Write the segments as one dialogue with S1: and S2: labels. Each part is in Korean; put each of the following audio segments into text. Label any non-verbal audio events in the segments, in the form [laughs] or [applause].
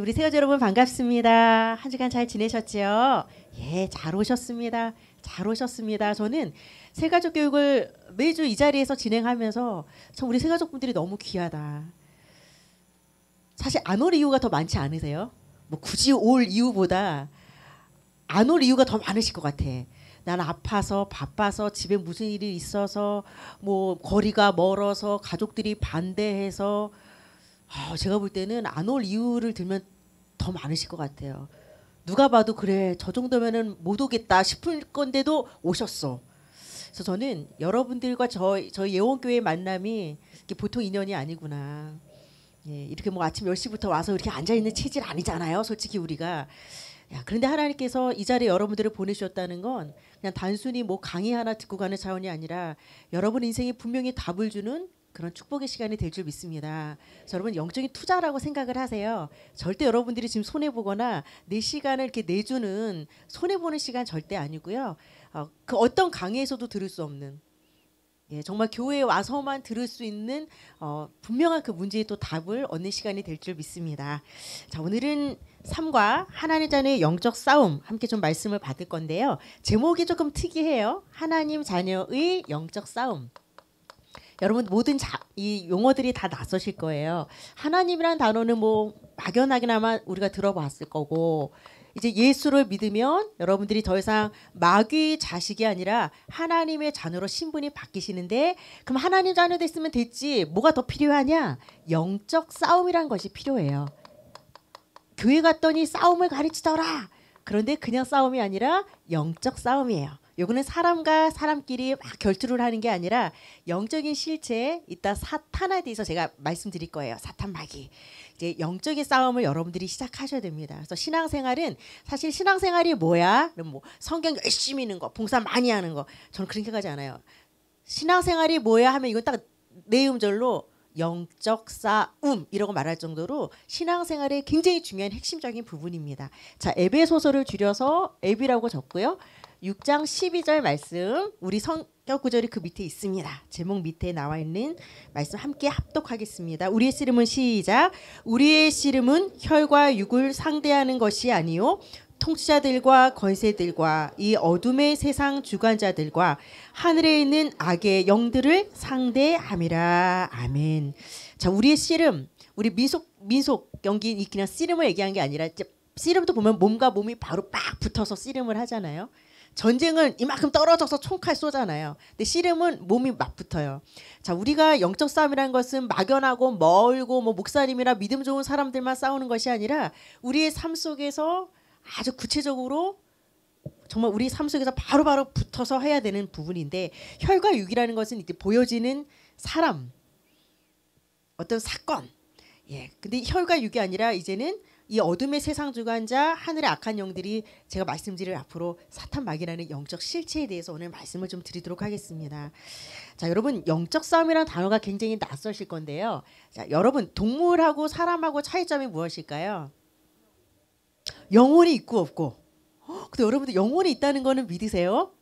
S1: 우리 세여자 여러분 반갑습니다. 한 주간 잘 지내셨지요? 예, 잘 오셨습니다. 잘 오셨습니다. 저는 세가족 교육을 매주 이 자리에서 진행하면서 참 우리 세가족분들이 너무 귀하다. 사실 안 올 이유가 더 많지 않으세요? 뭐 굳이 올 이유보다 안 올 이유가 더 많으실 것 같아. 난 아파서 바빠서 집에 무슨 일이 있어서 뭐 거리가 멀어서 가족들이 반대해서 아, 제가 볼 때는 안 올 이유를 들면 더 많으실 것 같아요. 누가 봐도 그래 저 정도면은 못 오겠다 싶을 건데도 오셨어. 그래서 저는 여러분들과 저 저희 예원교회 만남이 보통 인연이 아니구나. 예, 이렇게 뭐 아침 10시부터 와서 이렇게 앉아 있는 체질 아니잖아요. 솔직히 우리가. 야, 그런데 하나님께서 이 자리에 여러분들을 보내셨다는건 그냥 단순히 뭐 강의 하나 듣고 가는 차원이 아니라 여러분 인생에 분명히 답을 주는 그런 축복의 시간이 될 줄 믿습니다. 여러분 영적인 투자라고 생각을 하세요. 절대 여러분들이 지금 손해 보거나 내 시간을 이렇게 내주는 손해 보는 시간 절대 아니고요. 어, 그 어떤 강의에서도 들을 수 없는 예, 정말 교회에 와서만 들을 수 있는 어, 분명한 그 문제의 또 답을 얻는 시간이 될 줄 믿습니다. 자, 오늘은 삶과 하나님 자녀의 영적 싸움 함께 좀 말씀을 받을 건데요. 제목이 조금 특이해요. 하나님 자녀의 영적 싸움. 여러분 모든 자, 이 용어들이 다 낯서실 거예요. 하나님이란 단어는 뭐 막연하게나마 우리가 들어봤을 거고 이제 예수를 믿으면 여러분들이 더 이상 마귀 자식이 아니라 하나님의 자녀로 신분이 바뀌시는데 그럼 하나님 자녀 됐으면 됐지 뭐가 더 필요하냐 영적 싸움이란 것이 필요해요. 교회 갔더니 싸움을 가르치더라. 그런데 그냥 싸움이 아니라 영적 싸움이에요. 요거는 사람과 사람끼리 막 결투를 하는 게 아니라 영적인 실체에 있다 사탄에 대해서 제가 말씀드릴 거예요. 사탄 마귀. 이제 영적인 싸움을 여러분들이 시작하셔야 됩니다. 그래서 신앙생활은 사실 신앙생활이 뭐야? 뭐 성경 열심히 읽는 거, 봉사 많이 하는 거. 저는 그렇게 가지 않아요. 신앙생활이 뭐야 하면 이건 딱네 음절로 영적 싸움 이라고 말할 정도로 신앙생활의 굉장히 중요한 핵심적인 부분입니다. 자, 에베소서를 줄여서 에비라고 적고요. 6장 12절 말씀 우리 성격 구절이 그 밑에 있습니다. 제목 밑에 나와 있는 말씀 함께 합독하겠습니다. 우리의 씨름은 시작. 우리의 씨름은 혈과 육을 상대하는 것이 아니요 통치자들과 권세들과 이 어둠의 세상 주관자들과 하늘에 있는 악의 영들을 상대함이라. 아멘. 자, 우리의 씨름, 우리 민속 민속 연기 그냥 씨름을 얘기한 게 아니라 이제 씨름도 보면 몸과 몸이 바로 빡 붙어서 씨름을 하잖아요. 전쟁은 이만큼 떨어져서 총칼 쏘잖아요. 근데 씨름은 몸이 맞붙어요. 자, 우리가 영적 싸움이라는 것은 막연하고 멀고 뭐 목사님이나 믿음 좋은 사람들만 싸우는 것이 아니라 우리의 삶 속에서 아주 구체적으로 정말 우리 삶 속에서 바로바로 바로 붙어서 해야 되는 부분인데 혈과 육이라는 것은 이제 보여지는 사람 어떤 사건 예 근데 혈과 육이 아니라 이제는 이 어둠의 세상 주관자 하늘의 악한 영들이 제가 말씀드릴 앞으로 사탄 마귀라는 영적 실체에 대해서 오늘 말씀을 좀 드리도록 하겠습니다. 자, 여러분 영적 싸움이란 단어가 굉장히 낯설실 건데요. 자, 여러분 동물하고 사람하고 차이점이 무엇일까요? 영혼이 있고 없고. 어, 근데 여러분들 영혼이 있다는 거는 믿으세요?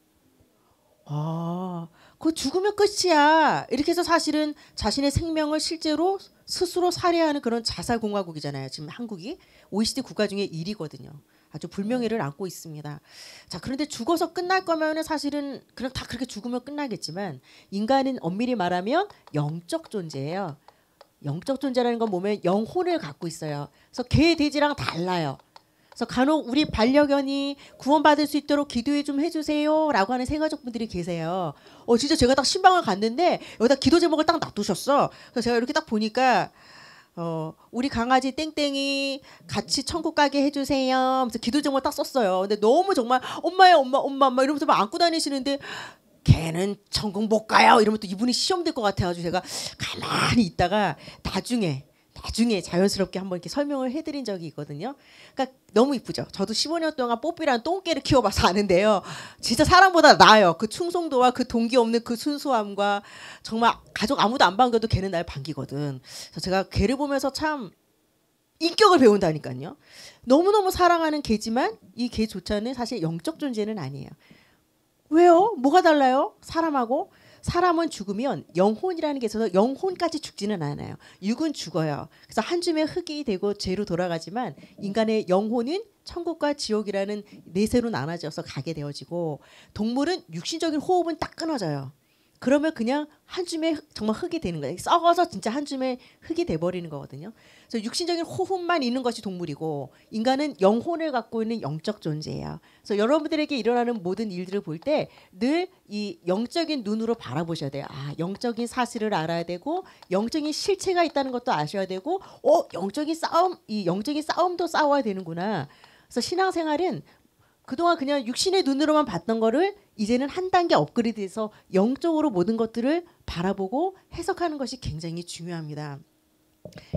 S1: 아, 그 죽으면 끝이야. 이렇게 해서 사실은 자신의 생명을 실제로 스스로 살해하는 그런 자살공화국이잖아요 지금 한국이 OECD 국가 중에 1위거든요. 아주 불명예를 안고 있습니다. 자, 그런데 죽어서 끝날 거면 사실은 그냥 다 그렇게 죽으면 끝나겠지만 인간은 엄밀히 말하면 영적 존재예요. 영적 존재라는 건 몸에 영혼을 갖고 있어요. 그래서 개 돼지랑 달라요. 그래서 간혹 우리 반려견이 구원받을 수 있도록 기도해 좀 해주세요라고 하는 생가족분들이 계세요. 어 진짜 제가 딱 신방을 갔는데 여기다 기도 제목을 딱 놔두셨어. 그래서 제가 이렇게 딱 보니까 어, 우리 강아지 땡땡이 같이 천국 가게 해주세요. 하면서 기도 제목 딱 썼어요. 근데 너무 정말 엄마야 엄마 엄마 엄마 이러면서 막 안고 다니시는데 걔는 천국 못 가요. 이러면 또 이분이 시험될 것 같아가지고 제가 가만히 있다가 나중에 나중에 자연스럽게 한번 이렇게 설명을 해드린 적이 있거든요. 그러니까 너무 이쁘죠. 저도 15년 동안 뽀삐라는 똥개를 키워봐서 아는데요. 진짜 사람보다 나아요. 그 충성도와 그 동기 없는 그 순수함과 정말 가족 아무도 안 반겨도 걔는 날 반기거든. 그래서 제가 걔를 보면서 참 인격을 배운다니까요. 너무너무 사랑하는 개지만 이 개조차는 사실 영적 존재는 아니에요. 왜요? 뭐가 달라요? 사람하고 사람은 죽으면 영혼이라는 게 있어서 영혼까지 죽지는 않아요. 육은 죽어요. 그래서 한 줌의 흙이 되고 죄로 돌아가지만 인간의 영혼은 천국과 지옥이라는 내세로 나눠져서 가게 되어지고 동물은 육신적인 호흡은 딱 끊어져요. 그러면 그냥 한 줌에 정말 흙이 되는 거예요. 썩어서 진짜 한 줌에 흙이 돼 버리는 거거든요. 그래서 육신적인 호흡만 있는 것이 동물이고 인간은 영혼을 갖고 있는 영적 존재예요. 그래서 여러분들에게 일어나는 모든 일들을 볼 때 늘 이 영적인 눈으로 바라보셔야 돼요. 아, 영적인 사실을 알아야 되고 영적인 실체가 있다는 것도 아셔야 되고 어, 영적인 싸움 이 영적인 싸움도 싸워야 되는구나. 그래서 신앙생활은 그동안 그냥 육신의 눈으로만 봤던 거를 이제는 한 단계 업그레이드해서 영적으로 모든 것들을 바라보고 해석하는 것이 굉장히 중요합니다.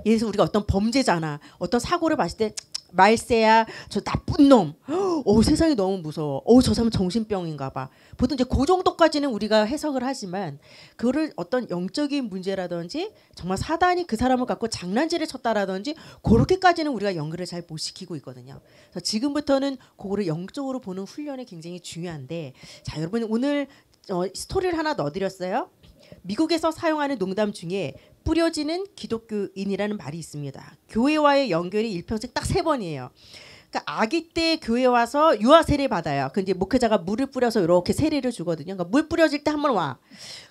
S1: 예를 들어서 우리가 어떤 범죄자나 어떤 사고를 봤을 때 말세야 저 나쁜 놈. 어 세상이 너무 무서워. 어저 사람 정신병인가 봐. 보통 이제 그 정도까지는 우리가 해석을 하지만 그를 거 어떤 영적인 문제라든지 정말 사단이 그 사람을 갖고 장난질을 쳤다라든지 그렇게까지는 우리가 연결을 잘 못 시키고 있거든요. 그래서 지금부터는 그거를 영적으로 보는 훈련이 굉장히 중요한데 자 여러분 오늘 어, 스토리를 하나 넣어드렸어요. 미국에서 사용하는 농담 중에 뿌려지는 기독교인이라는 말이 있습니다. 교회와의 연결이 일평생 딱 세 번이에요. 그러니까 아기 때 교회 와서 유아 세례 받아요. 근데 목회자가 물을 뿌려서 이렇게 세례를 주거든요. 그러니까 물 뿌려질 때 한 번 와.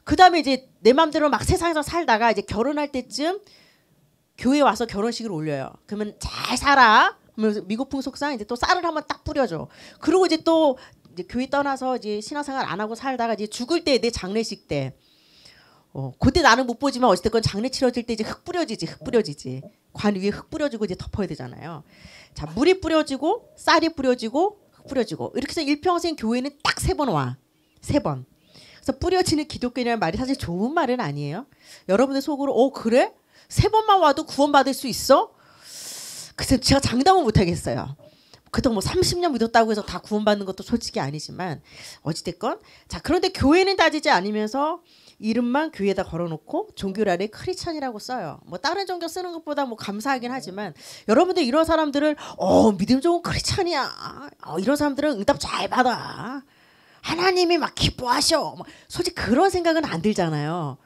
S1: 그 다음에 이제 내 마음대로 막 세상에서 살다가 이제 결혼할 때쯤 교회 와서 결혼식을 올려요. 그러면 잘 살아. 그러면 미국풍 속상 이제 또 쌀을 한 번 딱 뿌려줘. 그리고 이제 또 이제 교회 떠나서 이제 신앙생활 안 하고 살다가 이제 죽을 때 내 장례식 때 어, 그때 나는 못 보지만 어쨌든 장례 치러질 때 이제 흙 뿌려지지, 흙 뿌려지지. 관 위에 흙 뿌려지고 이제 덮어야 되잖아요. 자, 물이 뿌려지고 쌀이 뿌려지고 흙 뿌려지고 이렇게 해서 일평생 교회는 딱 세 번 와. 세 번. 그래서 뿌려지는 기독교라는 말이 사실 좋은 말은 아니에요. 여러분의 속으로 어 그래? 세 번만 와도 구원받을 수 있어? 글쎄 제가 장담은 못하겠어요. 그동안 뭐 30년 믿었다고 해서 다 구원받는 것도 솔직히 아니지만 어찌됐건 자 그런데 교회는 따지지 않으면서 이름만 교회에다 걸어놓고 종교란에 크리찬이라고 써요. 뭐 다른 종교 쓰는 것보다 뭐 감사하긴 네. 하지만 여러분들 이런 사람들은 어 믿음 좋은 크리천이야 어, 이런 사람들은 응답 잘 받아. 하나님이 막 기뻐하셔. 막 솔직히 그런 생각은 안 들잖아요.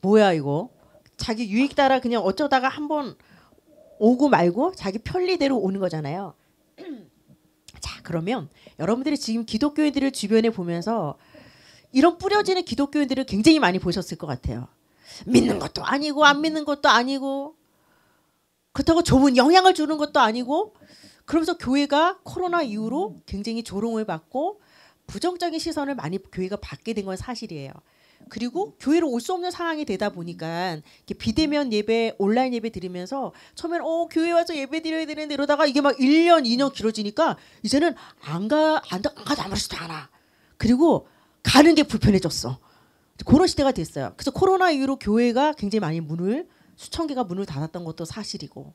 S1: 뭐야 이거? 자기 유익 따라 그냥 어쩌다가 한번 오고 말고 자기 편리대로 오는 거잖아요. [clears throat] 자 그러면 여러분들이 지금 기독교인들을 주변에 보면서 이런 뿌려지는 기독교인들을 굉장히 많이 보셨을 것 같아요. 믿는 것도 아니고 안 믿는 것도 아니고 그렇다고 좋은 영향을 주는 것도 아니고 그러면서 교회가 코로나 이후로 굉장히 조롱을 받고 부정적인 시선을 많이 교회가 받게 된 건 사실이에요. 그리고 교회로 올 수 없는 상황이 되다 보니까 비대면 예배, 온라인 예배 드리면서 처음엔 어, 교회 와서 예배 드려야 되는데 이러다가 이게 막 1년, 2년 길어지니까 이제는 안 가, 안, 안 가도 아무 렇지도 않아. 그리고 가는 게 불편해졌어. 그런 시대가 됐어요. 그래서 코로나 이후로 교회가 굉장히 많이 문을 수천 개가 문을 닫았던 것도 사실이고.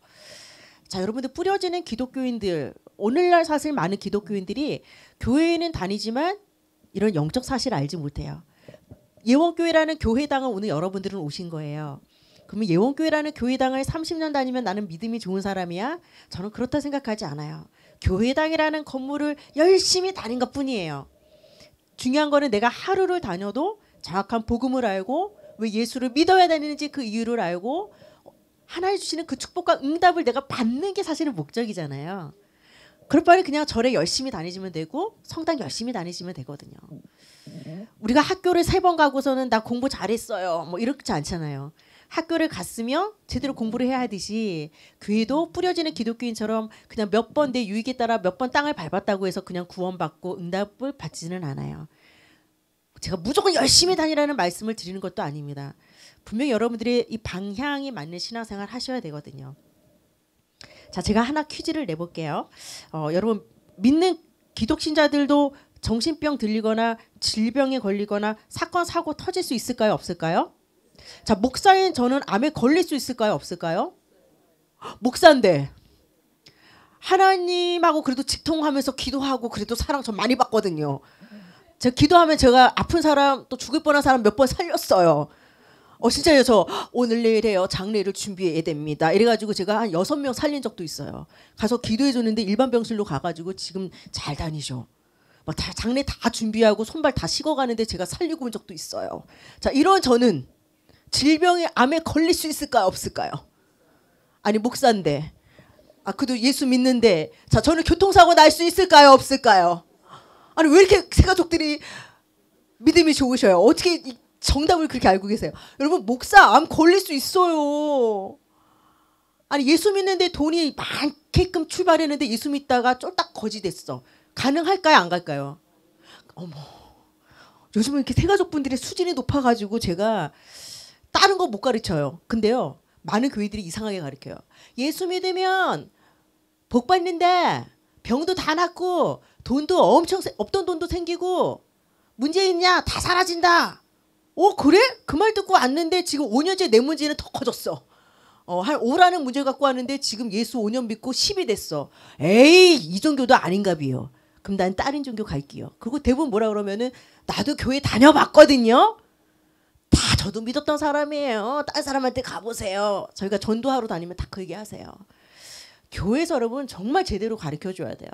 S1: 자, 여러분들 뿌려지는 기독교인들 오늘날 사실 많은 기독교인들이 교회에는 다니지만 이런 영적 사실 알지 못해요. 예원교회라는 교회당을 오늘 여러분들은 오신 거예요. 그러면 예원교회라는 교회당을 30년 다니면 나는 믿음이 좋은 사람이야? 저는 그렇다 생각하지 않아요. 교회당이라는 건물을 열심히 다닌 것 뿐이에요. 중요한 거는 내가 하루를 다녀도 정확한 복음을 알고 왜 예수를 믿어야 되는지 그 이유를 알고 하나님 주시는 그 축복과 응답을 내가 받는 게 사실은 목적이잖아요. 그럴 바에 그냥 절에 열심히 다니시면 되고 성당 열심히 다니시면 되거든요. 우리가 학교를 세 번 가고서는 나 공부 잘했어요. 뭐 이렇지 않잖아요. 학교를 갔으며 제대로 공부를 해야 하듯이 교회도 뿌려지는 기독교인처럼 그냥 몇 번 내 유익에 따라 몇 번 땅을 밟았다고 해서 그냥 구원받고 응답을 받지는 않아요. 제가 무조건 열심히 다니라는 말씀을 드리는 것도 아닙니다. 분명히 여러분들이 이 방향이 맞는 신앙생활 하셔야 되거든요. 자, 제가 하나 퀴즈를 내볼게요. 어, 여러분 믿는 기독신자들도 정신병 들리거나 질병에 걸리거나 사건 사고 터질 수 있을까요? 없을까요? 자, 목사인 저는 암에 걸릴 수 있을까요? 없을까요? 목사인데 하나님하고 그래도 직통하면서 기도하고 그래도 사랑 전 많이 받거든요. 제가 기도하면 제가 아픈 사람 또 죽을 뻔한 사람 몇 번 살렸어요. 어 진짜요 저 오늘 내일에요 장례를 준비해야 됩니다 이래가지고 제가 한 여섯 명 살린 적도 있어요 가서 기도해 줬는데 일반 병실로 가가지고 지금 잘 다니죠 막 다 장례 다 준비하고 손발 다 식어가는데 제가 살리고 온 적도 있어요 자 이런 저는 질병에 암에 걸릴 수 있을까요? 없을까요? 아니 목사인데 아 그도 예수 믿는데 자 저는 교통사고 날 수 있을까요? 없을까요? 아니 왜 이렇게 새 가족들이 믿음이 좋으셔요? 어떻게 정답을 그렇게 알고 계세요? 여러분 목사 암 걸릴 수 있어요. 아니 예수 믿는데 돈이 많게끔 출발했는데 예수 믿다가 쫄딱 거지 됐어. 가능할까요? 안 갈까요? 어머. 요즘은 이렇게 새가족분들의 수준이 높아가지고 제가 다른 거 못 가르쳐요. 근데요. 많은 교회들이 이상하게 가르쳐요. 예수 믿으면 복 받는데 병도 다 낫고 돈도 엄청 없던 돈도 생기고 문제 있냐 다 사라진다. 어 그래? 그 말 듣고 왔는데 지금 5년째 내 문제는 더 커졌어. 어, 한 5라는 문제 갖고 왔는데 지금 예수 5년 믿고 10이 됐어. 에이 이 종교도 아닌가 비요. 그럼 난 다른 종교 갈게요. 그리고 대부분 뭐라 그러면은 나도 교회 다녀봤거든요. 저도 믿었던 사람이에요. 딴 사람한테 가보세요. 저희가 전도하러 다니면 다 그 얘기 하세요. 교회에서 여러분 정말 제대로 가르쳐 줘야 돼요.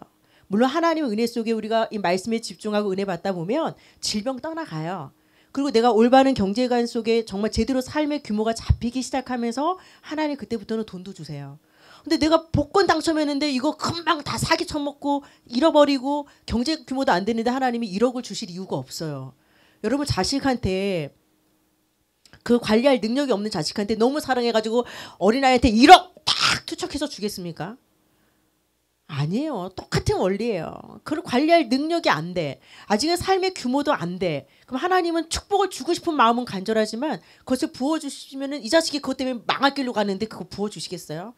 S1: 물론 하나님 의 은혜 속에 우리가 이 말씀에 집중하고 은혜 받다 보면 질병 떠나가요. 그리고 내가 올바른 경제관 속에 정말 제대로 삶의 규모가 잡히기 시작하면서 하나님 그때부터는 돈도 주세요. 근데 내가 복권 당첨했는데 이거 금방 다 사기 쳐먹고 잃어버리고 경제 규모도 안 되는데 하나님이 1억을 주실 이유가 없어요. 여러분 자식한테 그 관리할 능력이 없는 자식한테 너무 사랑해가지고 어린아이한테 1억 딱 투척해서 주겠습니까? 아니에요. 똑같은 원리예요. 그걸 관리할 능력이 안 돼. 아직은 삶의 규모도 안 돼. 그럼 하나님은 축복을 주고 싶은 마음은 간절하지만 그것을 부어주시면 이 자식이 그것 때문에 망할 길로 가는데 그거 부어주시겠어요?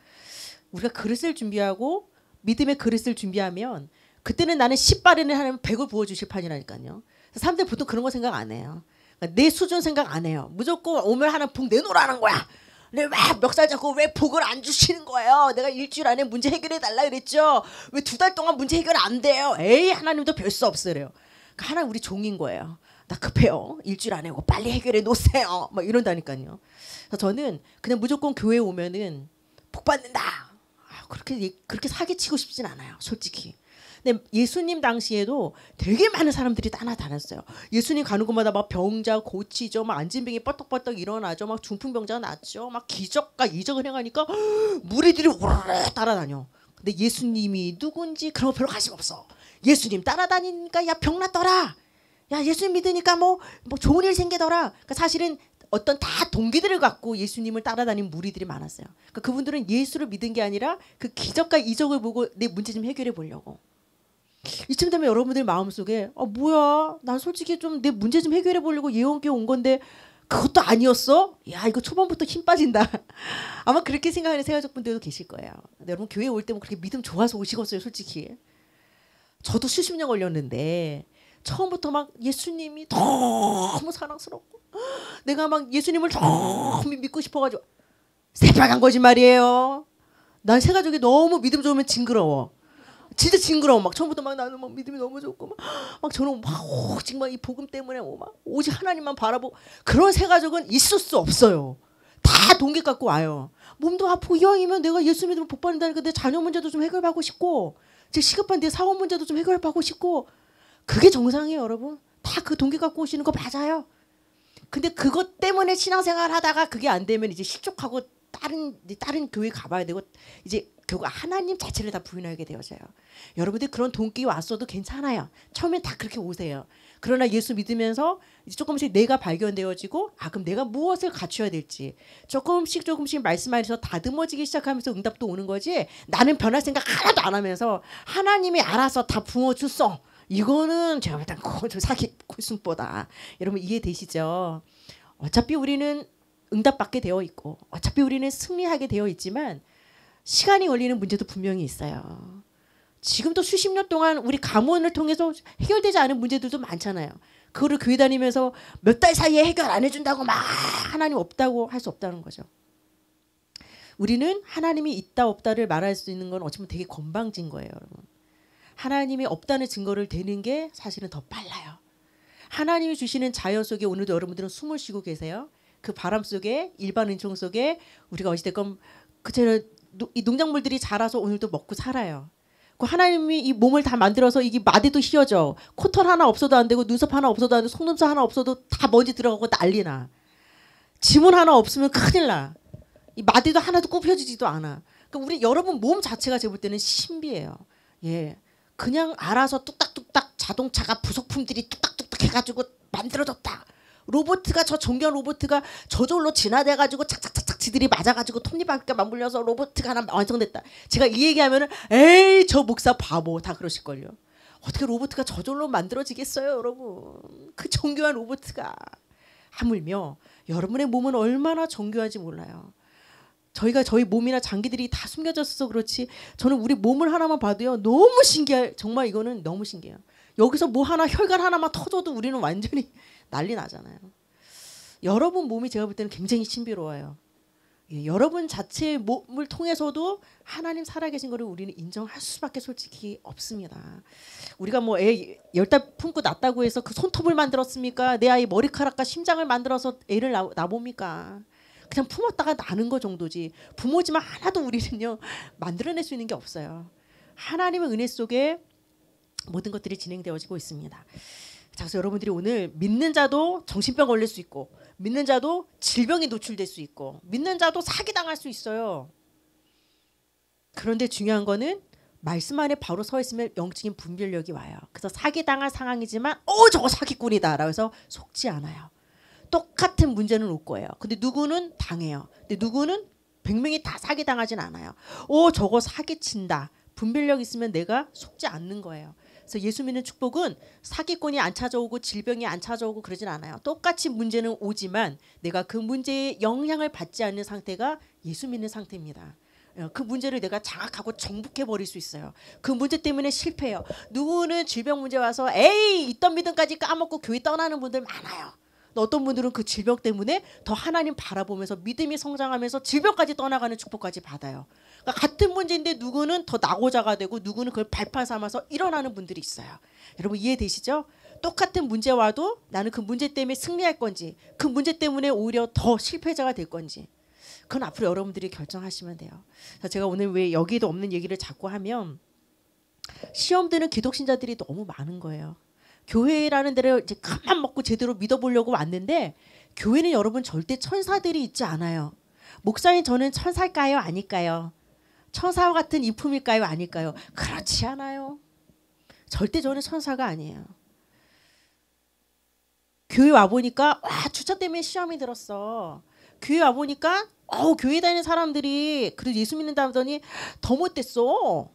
S1: 우리가 그릇을 준비하고 믿음의 그릇을 준비하면 그때는 나는 10바리는 하나님 100을 부어주실 판이라니까요. 사람들 보통 그런 거 생각 안 해요. 그러니까 내 수준 생각 안 해요. 무조건 오늘 하나 북 내놓으라는 거야. 네, 왜 멱살 잡고 왜 복을 안 주시는 거예요? 내가 일주일 안에 문제 해결해 달라 그랬죠. 왜 두 달 동안 문제 해결 안 돼요? 에이 하나님도 별 수 없으래요. 그러니까 하나 우리 종인 거예요. 나 급해요. 일주일 안에 고 뭐 빨리 해결해 놓으세요. 막 이런다니까요. 그래서 저는 그냥 무조건 교회 오면은 복 받는다. 아, 그렇게 그렇게 사기치고 싶진 않아요. 솔직히 근데 예수님 당시에도 되게 많은 사람들이 따라다녔어요. 예수님 가는 곳마다 막 병자 고치죠. 막 안진병이 뻐떡뻐떡 일어나죠. 막 중풍병자 가 낫죠. 막 기적과 이적을 행하니까 무리들이 오르르 따라다녀. 근데 예수님이 누군지 그런 거 별로 관심 없어. 예수님 따라다니니까 야 병났더라. 야 예수님 믿으니까 뭐뭐 뭐 좋은 일 생기더라. 그러니까 사실은 어떤 다 동기들을 갖고 예수님을 따라다닌 무리들이 많았어요. 그러니까 그분들은 예수를 믿은 게 아니라 그 기적과 이적을 보고 내 문제 좀 해결해 보려고. 이쯤 되면 여러분들 마음속에 아 뭐야 난 솔직히 좀 내 문제 좀 해결해 보려고 예원교회 온 건데 그것도 아니었어? 야 이거 초반부터 힘 빠진다. [laughs] 아마 그렇게 생각하는 세가족 분들도 계실 거예요. 여러분 교회 올때 뭐 그렇게 믿음 좋아서 오시겠어요 솔직히. 저도 수십 년 걸렸는데 처음부터 막 예수님이 너무 사랑스럽고 내가 막 예수님을 너무 믿고 싶어가지고 새빨간 거짓말이에요. 난 세가족이 너무 믿음 좋으면 징그러워. 진짜 징그러워. 막 처음부터 막 나는 막 믿음이 너무 좋고 막, 막 저는 막 오직 막이 복음 때문에 뭐 막 오직 하나님만 바라보고 그런 새 가족은 있을 수 없어요. 다동기 갖고 와요. 몸도 아프고 이왕이면 내가 예수 믿으면 복 받는다니까 내 자녀 문제도 좀 해결받고 싶고 제 시급한 내 사업 문제도 좀 해결받고 싶고 그게 정상이에요, 여러분. 다 그동기 갖고 오시는 거 맞아요. 근데 그것 때문에 신앙생활 하다가 그게 안 되면 이제 실족하고 다른 다른 교회 가봐야 되고 이제 결국 하나님 자체를 다 부인하게 되어져요. 여러분들 그런 동기 왔어도 괜찮아요. 처음엔 다 그렇게 오세요. 그러나 예수 믿으면서 조금씩 내가 발견되어지고 아 그럼 내가 무엇을 갖춰야 될지 조금씩 조금씩 말씀 안에서 다듬어지기 시작하면서 응답도 오는 거지 나는 변할 생각 하나도 안 하면서 하나님이 알아서 다 부어주소 이거는 제가 일단 사기 꿀순보다 여러분 이해되시죠? 어차피 우리는 응답받게 되어 있고 어차피 우리는 승리하게 되어 있지만 시간이 걸리는 문제도 분명히 있어요. 지금도 수십 년 동안 우리 가문을 통해서 해결되지 않은 문제들도 많잖아요. 그거를 교회 다니면서 몇 달 사이에 해결 안 해준다고 막 하나님 없다고 할 수 없다는 거죠. 우리는 하나님이 있다 없다를 말할 수 있는 건 어쩌면 되게 건방진 거예요, 여러분. 하나님이 없다는 증거를 대는 게 사실은 더 빨라요. 하나님이 주시는 자연 속에 오늘도 여러분들은 숨을 쉬고 계세요. 그 바람 속에 일반 은총 속에 우리가 어찌됐건 그이 농작물들이 자라서 오늘도 먹고 살아요. 그 하나님이 이 몸을 다 만들어서 이게 마디도 휘어져 코털 하나 없어도 안 되고 눈썹 하나 없어도 안 되고 속눈썹 하나 없어도 다 먼지 들어가고 난리나. 지문 하나 없으면 큰일 나. 이 마디도 하나도 굽혀지지도 않아. 그 우리 여러분 몸 자체가 제볼 때는 신비예요. 예. 그냥 알아서 뚝딱뚝딱 자동차가 부속품들이 뚝딱뚝딱 해가지고 만들어졌다. 로보트가 저 정경 로보트가 저절로 진화돼 가지고 착착착착 지들이 맞아 가지고 톱니바퀴가 맞물려서 로보트가 하나 완성됐다. 제가 이 얘기하면은 에이 저 목사 바보 다 그러실 걸요. 어떻게 로보트가 저절로 만들어지겠어요, 여러분? 그 정교한 로보트가 하물며 여러분의 몸은 얼마나 정교하지 몰라요. 저희가 저희 몸이나 장기들이 다 숨겨져서 그렇지 저는 우리 몸을 하나만 봐도요 너무 신기할 정말 이거는 너무 신기해요. 여기서 뭐 하나 혈관 하나만 터져도 우리는 완전히 난리 나잖아요. 여러분 몸이 제가 볼 때는 굉장히 신비로워요. 예, 여러분 자체의 몸을 통해서도 하나님 살아계신 것을 우리는 인정할 수밖에 솔직히 없습니다. 우리가 뭐 애 열 달 품고 낳았다고 해서 그 손톱을 만들었습니까? 내 아이 머리카락과 심장을 만들어서 애를 나, 나봅니까? 그냥 품었다가 나는 거 정도지 부모지만 하나도 우리는요 만들어낼 수 있는 게 없어요. 하나님의 은혜 속에 모든 것들이 진행되어지고 있습니다. 자, 그래서 여러분들이 오늘 믿는 자도 정신병 걸릴 수 있고, 믿는 자도 질병에 노출될 수 있고, 믿는 자도 사기당할 수 있어요. 그런데 중요한 거는 말씀 안에 바로 서 있으면 영적인 분별력이 와요. 그래서 사기당할 상황이지만, 어, 저거 사기꾼이다. 라고 해서 속지 않아요. 똑같은 문제는 올 거예요. 근데 누구는 당해요. 근데 누구는 100명이 다 사기당하진 않아요. 오, 어, 저거 사기친다. 분별력 있으면 내가 속지 않는 거예요. 그래서 예수 믿는 축복은 사기꾼이 안 찾아오고 질병이 안 찾아오고 그러진 않아요. 똑같이 문제는 오지만 내가 그 문제에 영향을 받지 않는 상태가 예수 믿는 상태입니다. 어, 그 문제를 내가 장악하고 정복해 버릴 수 있어요. 그 문제 때문에 실패해요. 누구는 질병 문제 와서 에이 있던 믿음까지 까먹고 교회 떠나는 분들 많아요. 어떤 분들은 그 질병 때문에 더 하나님 바라보면서 믿음이 성장하면서 질병까지 떠나가는 축복까지 받아요. 그러니까 같은 문제인데 누구는 더 낙오자가 되고 누구는 그걸 발판 삼아서 일어나는 분들이 있어요. 여러분 이해되시죠? 똑같은 문제와도 나는 그 문제 때문에 승리할 건지 그 문제 때문에 오히려 더 실패자가 될 건지 그건 앞으로 여러분들이 결정하시면 돼요. 제가 오늘 왜 여기도 없는 얘기를 자꾸 하면 시험 되는 기독신자들이 너무 많은 거예요. 교회라는 데를 이제 큰맘 먹고 제대로 믿어보려고 왔는데 교회는 여러분 절대 천사들이 있지 않아요. 목사인 저는 천사일까요? 아닐까요? 천사와 같은 이품일까요? 아닐까요? 그렇지 않아요. 절대 저는 천사가 아니에요. 교회 와보니까 와 주차 때문에 시험이 들었어. 교회 와보니까 어 교회 다니는 사람들이 그래도 예수 믿는다 하더니 더 못됐어.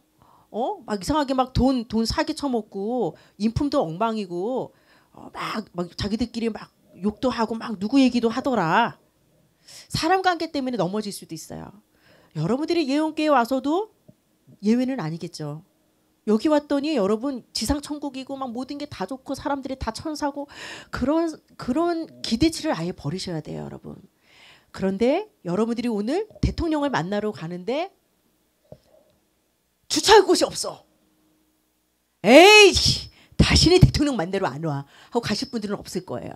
S1: 어? 막 이상하게 막 돈 돈 사기 쳐먹고 인품도 엉망이고 어, 막, 막 자기들끼리 막 욕도 하고 막 누구 얘기도 하더라. 사람 관계 때문에 넘어질 수도 있어요. 여러분들이 예언계에 와서도 예외는 아니겠죠. 여기 왔더니 여러분 지상 천국이고 막 모든 게 다 좋고 사람들이 다 천사고 그런 그런 기대치를 아예 버리셔야 돼요, 여러분. 그런데 여러분들이 오늘 대통령을 만나러 가는데 주차할 곳이 없어. 에이, 다시는 대통령 만나러 안 와. 하고 가실 분들은 없을 거예요.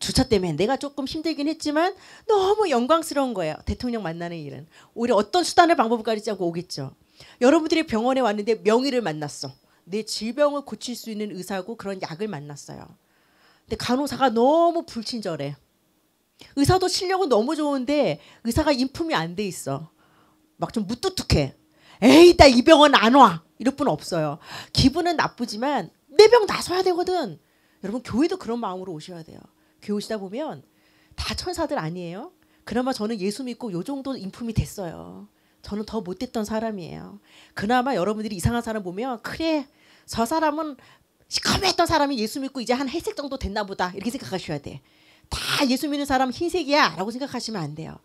S1: 주차 때문에 내가 조금 힘들긴 했지만 너무 영광스러운 거예요. 대통령 만나는 일은. 오히려 어떤 수단을 방법을 가리지 않고 오겠죠. 여러분들이 병원에 왔는데 명의를 만났어. 내 질병을 고칠 수 있는 의사고 그런 약을 만났어요. 근데 간호사가 너무 불친절해. 의사도 실력은 너무 좋은데 의사가 인품이 안 돼 있어. 막 좀 무뚝뚝해. 에이 나 이 병원 안 와. 이럴 분 없어요. 기분은 나쁘지만 내 병 나서야 되거든. 여러분 교회도 그런 마음으로 오셔야 돼요. 교우시다 보면 다 천사들 아니에요? 그나마 저는 예수 믿고 요 정도 인품이 됐어요. 저는 더 못됐던 사람이에요. 그나마 여러분들이 이상한 사람 보면 그래 저 사람은 시커매했던 사람이 예수 믿고 이제 한 회색 정도 됐나 보다 이렇게 생각하셔야 돼. 다 예수 믿는 사람 흰색이야 라고 생각하시면 안 돼요.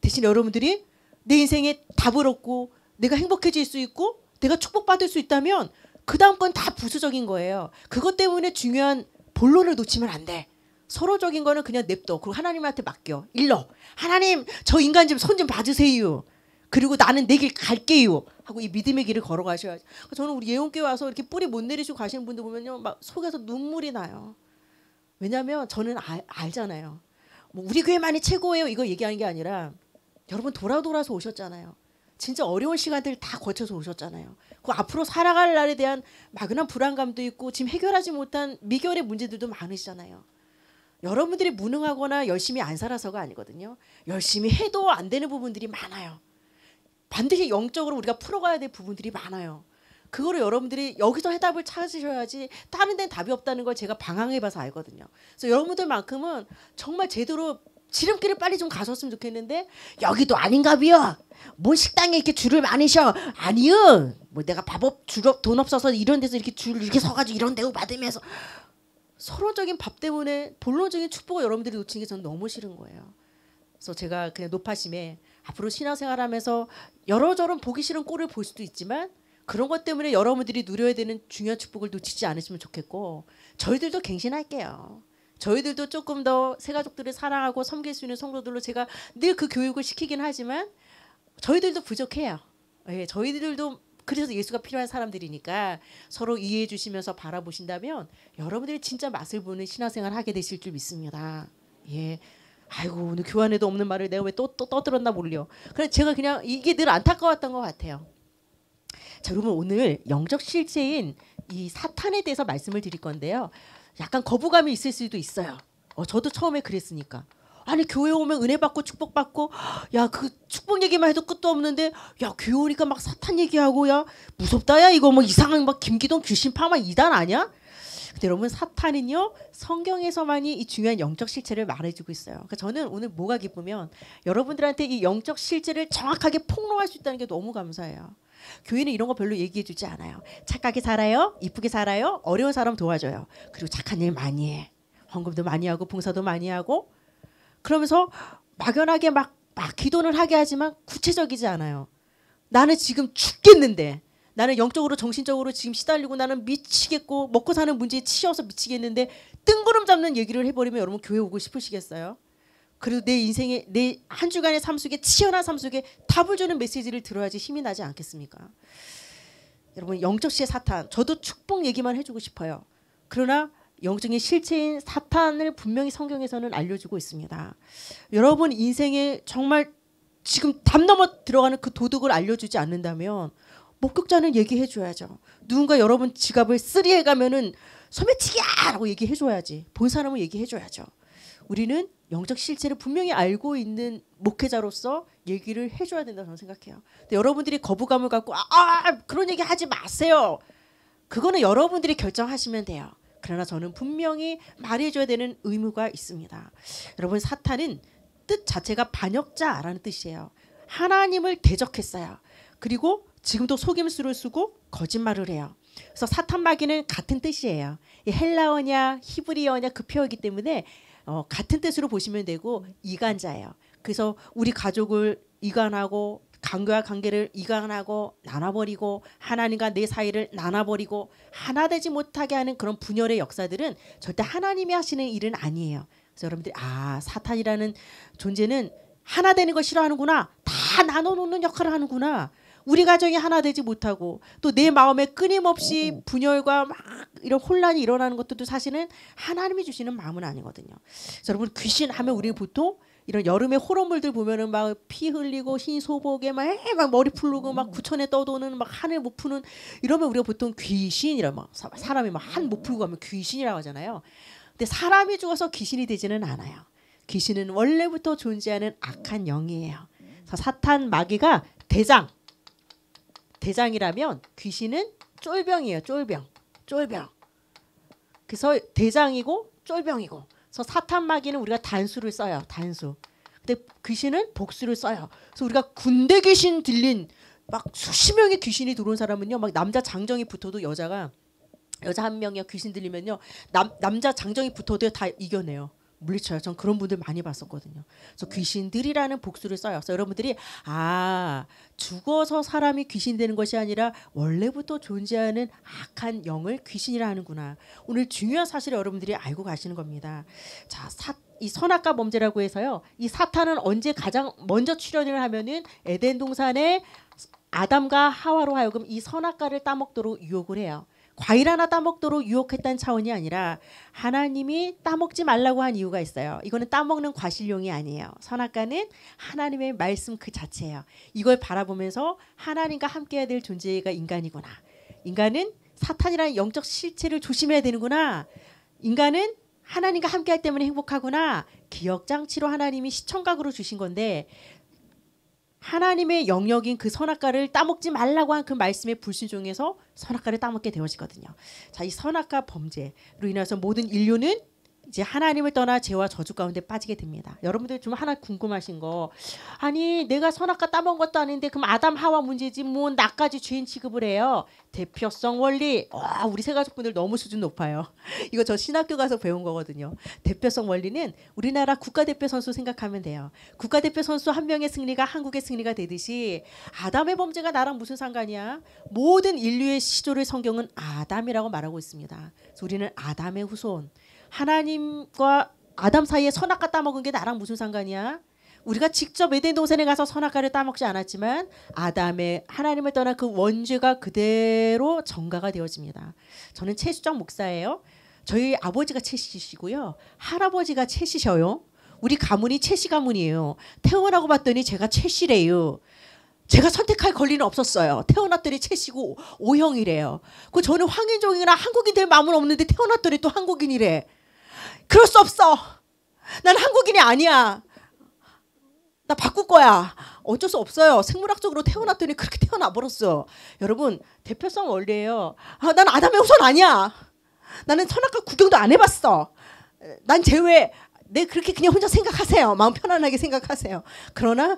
S1: 대신 여러분들이 내 인생에 답을 얻고 내가 행복해질 수 있고 내가 축복받을 수 있다면 그 다음 건 다 부수적인 거예요. 그것 때문에 중요한 본론을 놓치면 안 돼. 서로적인 거는 그냥 냅둬. 그리고 하나님한테 맡겨. 일러. 하나님, 저 인간 좀 손좀 좀 봐주세요. 그리고 나는 내 길 갈게요. 하고 이 믿음의 길을 걸어가셔야죠. 그러니까 저는 우리 예원께 와서 이렇게 뿌리 못 내리시고 가시는 분들 보면요. 막 속에서 눈물이 나요. 왜냐하면 저는 알, 알잖아요. 뭐 우리 교회만이 최고예요. 이거 얘기하는 게 아니라 여러분 돌아 돌아서 오셨잖아요. 진짜 어려운 시간들 다 거쳐서 오셨잖아요. 그 앞으로 살아갈 날에 대한 막연한 불안감도 있고 지금 해결하지 못한 미결의 문제들도 많으시잖아요. 여러분들이 무능하거나 열심히 안 살아서가 아니거든요. 열심히 해도 안 되는 부분들이 많아요. 반드시 영적으로 우리가 풀어가야 될 부분들이 많아요. 그거를 여러분들이 여기서 해답을 찾으셔야지 다른 데는 답이 없다는 걸 제가 방황해봐서 알거든요. 그래서 여러분들만큼은 정말 제대로 지름길을 빨리 좀 가셨으면 좋겠는데 여기도 아닌가 비요. 뭐 식당에 이렇게 줄을 많으셔. 아니요. 뭐 내가 밥업 줄돈 없어서 이런 데서 이렇게 줄 이렇게 서가지고 이런 데고 받으면서 서로적인 밥 때문에 본론적인 축복을 여러분들이 놓치는 게 저는 너무 싫은 거예요. 그래서 제가 그냥 높아심에 앞으로 신앙생활하면서 여러저런 보기 싫은 꼴을 볼 수도 있지만 그런 것 때문에 여러분들이 누려야 되는 중요한 축복을 놓치지 않으시면 좋겠고 저희들도 갱신할게요. 저희들도 조금 더 새가족들을 사랑하고 섬길 수 있는 성도들로 제가 늘 그 교육을 시키긴 하지만 저희들도 부족해요. 예, 저희들도 그래서 예수가 필요한 사람들이니까 서로 이해해 주시면서 바라보신다면 여러분들이 진짜 맛을 보는 신앙생활 하게 되실 줄 믿습니다. 예. 아이고 오늘 교환에도 없는 말을 내가 왜 또 또 떠들었나 몰려. 그래 제가 그냥 이게 늘 안타까웠던 것 같아요. 자 여러분 오늘 영적 실제인 이 사탄에 대해서 말씀을 드릴 건데요. 약간 거부감이 있을 수도 있어요. 어, 저도 처음에 그랬으니까. 아니 교회 오면 은혜 받고 축복 받고 야 그 축복 얘기만 해도 끝도 없는데 야 교회 오니까 막 사탄 얘기하고 야 무섭다야 이거 뭐 이상한 막 김기동 귀신 파마 이단 아니야? 근데 여러분 사탄은요 성경에서만이 이 중요한 영적 실체를 말해주고 있어요. 그러니까 저는 오늘 뭐가 기쁘면 여러분들한테 이 영적 실체를 정확하게 폭로할 수 있다는 게 너무 감사해요. 교회는 이런 거 별로 얘기해주지 않아요. 착하게 살아요, 이쁘게 살아요, 어려운 사람 도와줘요. 그리고 착한 일 많이 해. 헌금도 많이 하고 봉사도 많이 하고 그러면서 막연하게 막, 막 기도를 하게 하지만 구체적이지 않아요. 나는 지금 죽겠는데 나는 영적으로 정신적으로 지금 시달리고 나는 미치겠고 먹고 사는 문제에 치여서 미치겠는데 뜬구름 잡는 얘기를 해버리면 여러분 교회 오고 싶으시겠어요? 그리고내인생의내한 주간의 삶 속에 치열한 삶 속에 답을 주는 메시지를 들어야지 힘이 나지 않겠습니까? 여러분 영적 시의 사탄 저도 축복 얘기만 해주고 싶어요. 그러나 영적인 실체인 사탄을 분명히 성경에서는 알려주고 있습니다. 여러분 인생에 정말 지금 담 넘어 들어가는 그 도둑을 알려주지 않는다면 목격자는 얘기해 줘야죠. 누군가 여러분 지갑을 쓰리해 가면은 소매치기야라고 얘기해 줘야지. 본 사람은 얘기해 줘야죠. 우리는 영적 실체를 분명히 알고 있는 목회자로서 얘기를 해줘야 된다 저는 생각해요. 근데 여러분들이 거부감을 갖고 아, 아 그런 얘기 하지 마세요. 그거는 여러분들이 결정하시면 돼요. 그러나 저는 분명히 말해줘야 되는 의무가 있습니다. 여러분 사탄은 뜻 자체가 반역자라는 뜻이에요. 하나님을 대적했어요. 그리고 지금도 속임수를 쓰고 거짓말을 해요. 그래서 사탄 마귀는 같은 뜻이에요. 헬라어냐 히브리어냐 그 표어이기 때문에 어, 같은 뜻으로 보시면 되고 이간자예요. 그래서 우리 가족을 이간하고 관계와 관계를 이간하고 나눠버리고 하나님과 내 사이를 나눠버리고 하나 되지 못하게 하는 그런 분열의 역사들은 절대 하나님이 하시는 일은 아니에요. 그래서 여러분들이 아 사탄이라는 존재는 하나 되는 걸 싫어하는구나. 다 나눠놓는 역할을 하는구나. 우리 가정이 하나 되지 못하고 또 내 마음에 끊임없이 분열과 막 이런 혼란이 일어나는 것도 사실은 하나님이 주시는 마음은 아니거든요. 여러분 귀신 하면 우리 보통 이런 여름에 호러물들 보면은 막 피 흘리고 흰 소복에 막, 막 머리 풀르고 막 음. 구천에 떠도는 막 하늘 못 푸는 이러면 우리가 보통 귀신이라 막 사람이 막 한 못 풀고 하면 귀신이라고 하잖아요. 근데 사람이 죽어서 귀신이 되지는 않아요. 귀신은 원래부터 존재하는 악한 영이에요. 사탄 마귀가 대장 대장이라면 귀신은 쫄병이에요. 쫄병 쫄병. 그래서 대장이고 쫄병이고 그래서 사탄마귀는 우리가 단수를 써요. 단수. 근데 귀신은 복수를 써요. 그래서 우리가 군대 귀신 들린 막 수십 명의 귀신이 들어온 사람은요. 막 남자 장정이 붙어도 여자가 여자 한 명이 귀신 들리면요. 남 남자 장정이 붙어도 다 이겨내요. 물리쳐요. 전 그런 분들 많이 봤었거든요. 그래서 네. 귀신들이라는 복수를 써요. 그래서 여러분들이 아 죽어서 사람이 귀신 되는 것이 아니라 원래부터 존재하는 악한 영을 귀신이라 하는구나. 오늘 중요한 사실을 여러분들이 알고 가시는 겁니다. 자, 사, 이 선악과 범죄라고 해서요. 이 사탄은 언제 가장 먼저 출현을 하면은 에덴 동산에 아담과 하와로 하여금 이 선악과를 따먹도록 유혹을 해요. 과일 하나 따먹도록 유혹했다는 차원이 아니라 하나님이 따먹지 말라고 한 이유가 있어요. 이거는 따먹는 과실용이 아니에요. 선악과는 하나님의 말씀 그 자체예요. 이걸 바라보면서 하나님과 함께해야 될 존재가 인간이구나. 인간은 사탄이라는 영적 실체를 조심해야 되는구나. 인간은 하나님과 함께할 때문에 행복하구나. 기억 장치로 하나님이 시청각으로 주신 건데 하나님의 영역인 그 선악과를 따먹지 말라고 한 그 말씀에 불순종해서 선악과를 따먹게 되어지거든요. 자, 이 선악과 범죄로 인해서 모든 인류는 이제 하나님을 떠나 죄와 저주 가운데 빠지게 됩니다. 여러분들 좀 하나 궁금하신 거 아니 내가 선악과 따먹은 것도 아닌데 그럼 아담 하와 문제지 뭐 나까지 죄인 취급을 해요. 대표성 원리 와 우리 세가족분들 너무 수준 높아요. [laughs] 이거 저 신학교 가서 배운 거거든요. 대표성 원리는 우리나라 국가대표 선수 생각하면 돼요. 국가대표 선수 한 명의 승리가 한국의 승리가 되듯이 아담의 범죄가 나랑 무슨 상관이야? 모든 인류의 시조를 성경은 아담이라고 말하고 있습니다. 우리는 아담의 후손. 하나님과 아담 사이에 선악과 따먹은 게 나랑 무슨 상관이야? 우리가 직접 에덴 동산에 가서 선악과를 따먹지 않았지만 아담의 하나님을 떠난 그 원죄가 그대로 전가가 되어집니다. 저는 최수정 목사예요. 저희 아버지가 채시시고요. 할아버지가 채시셔요. 우리 가문이 채시 가문이에요. 태어나고 봤더니 제가 채시래요. 제가 선택할 권리는 없었어요. 태어났더니 채시고 오형이래요. 그 저는 황인종이나 한국인 될 마음은 없는데 태어났더니 또 한국인이래. 그럴 수 없어. 난 한국인이 아니야. 나 바꿀 거야. 어쩔 수 없어요. 생물학적으로 태어났더니 그렇게 태어나 버렸어. 여러분 대표성 원리예요. 아, 난 아담의 후손 아니야. 나는 선악과 구경도 안 해봤어. 난 제외. 내 네, 그렇게 그냥 혼자 생각하세요. 마음 편안하게 생각하세요. 그러나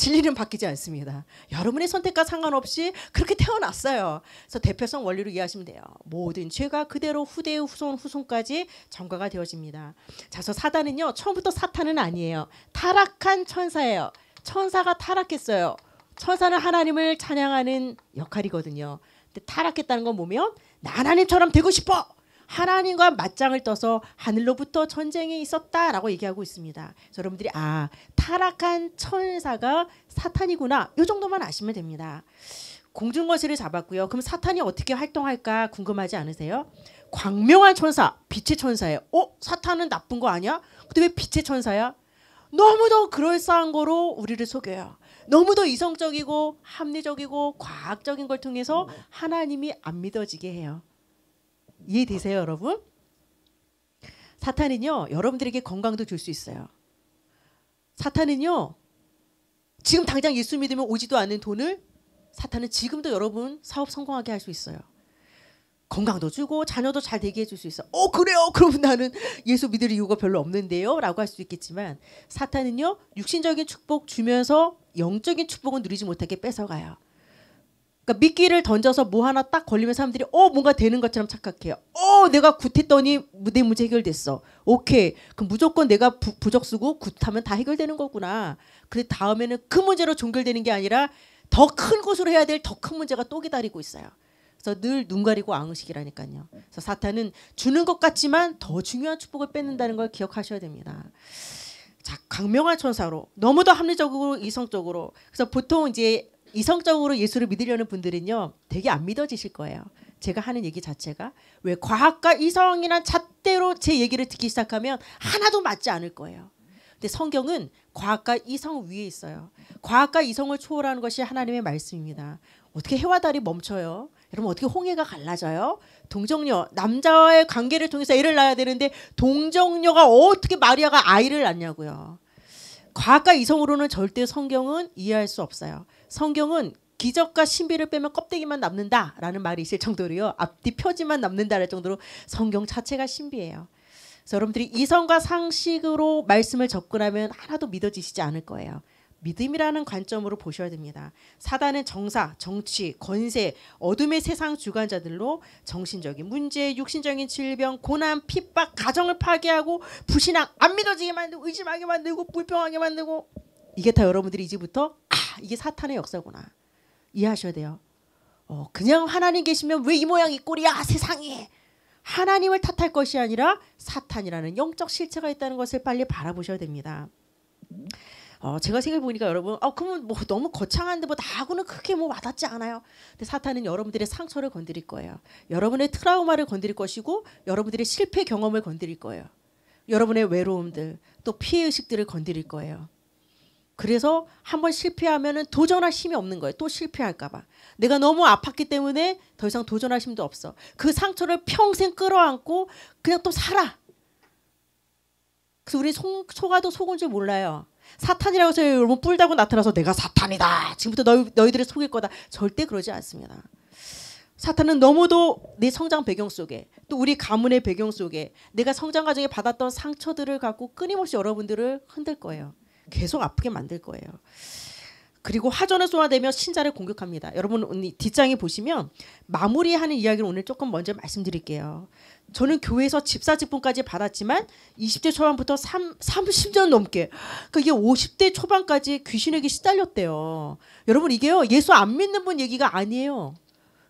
S1: 진리는 바뀌지 않습니다. 여러분의 선택과 상관없이 그렇게 태어났어요. 그래서 대표성 원리로 이해하시면 돼요. 모든 죄가 그대로 후대의 후손 후손까지 전가가 되어집니다. 자, 그래서 사단은요. 처음부터 사탄은 아니에요. 타락한 천사예요. 천사가 타락했어요. 천사는 하나님을 찬양하는 역할이거든요. 근데 타락했다는 건보면나 하나님처럼 되고 싶어. 하나님과 맞짱을 떠서 하늘로부터 전쟁이 있었다라고 얘기하고 있습니다. 여러분들이 아 타락한 천사가 사탄이구나 이 정도만 아시면 됩니다. 공중거세를 잡았고요. 그럼 사탄이 어떻게 활동할까 궁금하지 않으세요? 광명한 천사, 빛의 천사예요. 어? 사탄은 나쁜 거 아니야? 근데 왜 빛의 천사야? 너무도 그럴싸한 거로 우리를 속여요. 너무도 이성적이고 합리적이고 과학적인 걸 통해서 하나님이 안 믿어지게 해요. 이해되세요, 여러분? 사탄은요, 여러분들에게 건강도 줄 수 있어요. 사탄은요, 지금 당장 예수 믿으면 오지도 않는 돈을 사탄은 지금도 여러분 사업 성공하게 할 수 있어요. 건강도 주고 자녀도 잘 되게 해 줄 수 있어. 어 그래요? [laughs] 그럼 나는 예수 믿을 이유가 별로 없는데요?라고 할 수 있겠지만 사탄은요 육신적인 축복 주면서 영적인 축복은 누리지 못하게 뺏어가요. 그러니까 미끼를 던져서 뭐 하나 딱 걸리면 사람들이 어 뭔가 되는 것처럼 착각해요. 어 내가 굿했더니 무대 문제 해결됐어. 오케이 그럼 무조건 내가 부, 부적 쓰고 굿하면 다 해결되는 거구나. 근데 다음에는 그 문제로 종결되는 게 아니라 더 큰 것으로 해야 될 더 큰 문제가 또 기다리고 있어요. 그래서 늘 눈 가리고 앙식이라니까요 그래서 사탄은 주는 것 같지만 더 중요한 축복을 뺏는다는 걸 기억하셔야 됩니다. 자, 강명한 천사로 너무도 합리적으로 이성적으로 그래서 보통 이제 이성적으로 예수를 믿으려는 분들은요 되게 안 믿어지실 거예요. 제가 하는 얘기 자체가 왜 과학과 이성이란 잣대로 제 얘기를 듣기 시작하면 하나도 맞지 않을 거예요. 근데 성경은 과학과 이성 위에 있어요. 과학과 이성을 초월하는 것이 하나님의 말씀입니다. 어떻게 해와 달이 멈춰요? 여러분 어떻게 홍해가 갈라져요? 동정녀 남자와의 관계를 통해서 애를 낳아야 되는데 동정녀가 어떻게 마리아가 아이를 낳냐고요. 과학과 이성으로는 절대 성경은 이해할 수 없어요. 성경은 기적과 신비를 빼면 껍데기만 남는다라는 말이 있을 정도로요. 앞뒤 표지만 남는다랄 정도로 성경 자체가 신비예요. 그래서 여러분들이 이성과 상식으로 말씀을 접근하면 하나도 믿어지시지 않을 거예요. 믿음이라는 관점으로 보셔야 됩니다. 사단은 정사, 정치, 권세, 어둠의 세상 주관자들로 정신적인 문제, 육신적인 질병, 고난, 핍박, 가정을 파괴하고 부신앙, 안 믿어지게 만들고 의심하게 만들고 불평하게 만들고 이게 다 여러분들이 이제부터 아 이게 사탄의 역사구나 이해하셔야 돼요. 어, 그냥 하나님 계시면 왜 이 모양 이 꼴이야 세상에 하나님을 탓할 것이 아니라 사탄이라는 영적 실체가 있다는 것을 빨리 바라보셔야 됩니다. 어, 제가 생각해 보니까 여러분, 어, 그러면 뭐 너무 거창한데 뭐 나하고는 크게 뭐 와닿지 않아요. 근데 사탄은 여러분들의 상처를 건드릴 거예요. 여러분의 트라우마를 건드릴 것이고, 여러분들의 실패 경험을 건드릴 거예요. 여러분의 외로움들, 또 피해 의식들을 건드릴 거예요. 그래서 한 번 실패하면은 도전할 힘이 없는 거예요. 또 실패할까봐. 내가 너무 아팠기 때문에 더 이상 도전할 힘도 없어. 그 상처를 평생 끌어안고 그냥 또 살아. 그래서 우리 속, 속아도 속은 줄 몰라요. 사탄이라고 해서 여러분 뿔다고 나타나서 내가 사탄이다. 지금부터 너희, 너희들을 속일 거다. 절대 그러지 않습니다. 사탄은 너무도 내 성장 배경 속에 또 우리 가문의 배경 속에 내가 성장 과정에 받았던 상처들을 갖고 끊임없이 여러분들을 흔들 거예요. 계속 아프게 만들 거예요. 그리고 화전을 쏘아대며 신자를 공격합니다. 여러분 뒷장에 보시면 마무리하는 이야기를 오늘 조금 먼저 말씀드릴게요. 저는 교회에서 집사 직분까지 받았지만 20대 초반부터 3, 30년 넘게 그러니까 이게 50대 초반까지 귀신에게 시달렸대요. 여러분 이게요 예수 안 믿는 분 얘기가 아니에요.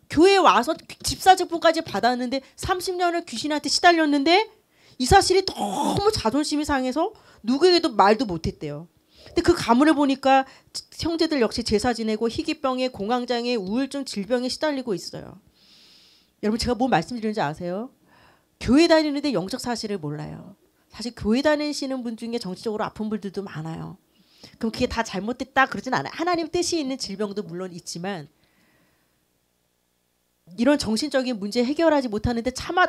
S1: 교회에 와서 집사 직분까지 받았는데 30년을 귀신한테 시달렸는데 이 사실이 너무 자존심이 상해서 누구에게도 말도 못했대요. 근데 그 가문을 보니까 형제들 역시 제사 지내고 희귀병에 공황장애 우울증 질병에 시달리고 있어요. 여러분 제가 뭘 말씀드리는지 아세요? 교회 다니는데 영적 사실을 몰라요. 사실 교회 다니시는 분 중에 정치적으로 아픈 분들도 많아요. 그럼 그게 다 잘못됐다 그러진 않아요. 하나님 뜻이 있는 질병도 물론 있지만 이런 정신적인 문제 해결하지 못하는데 참아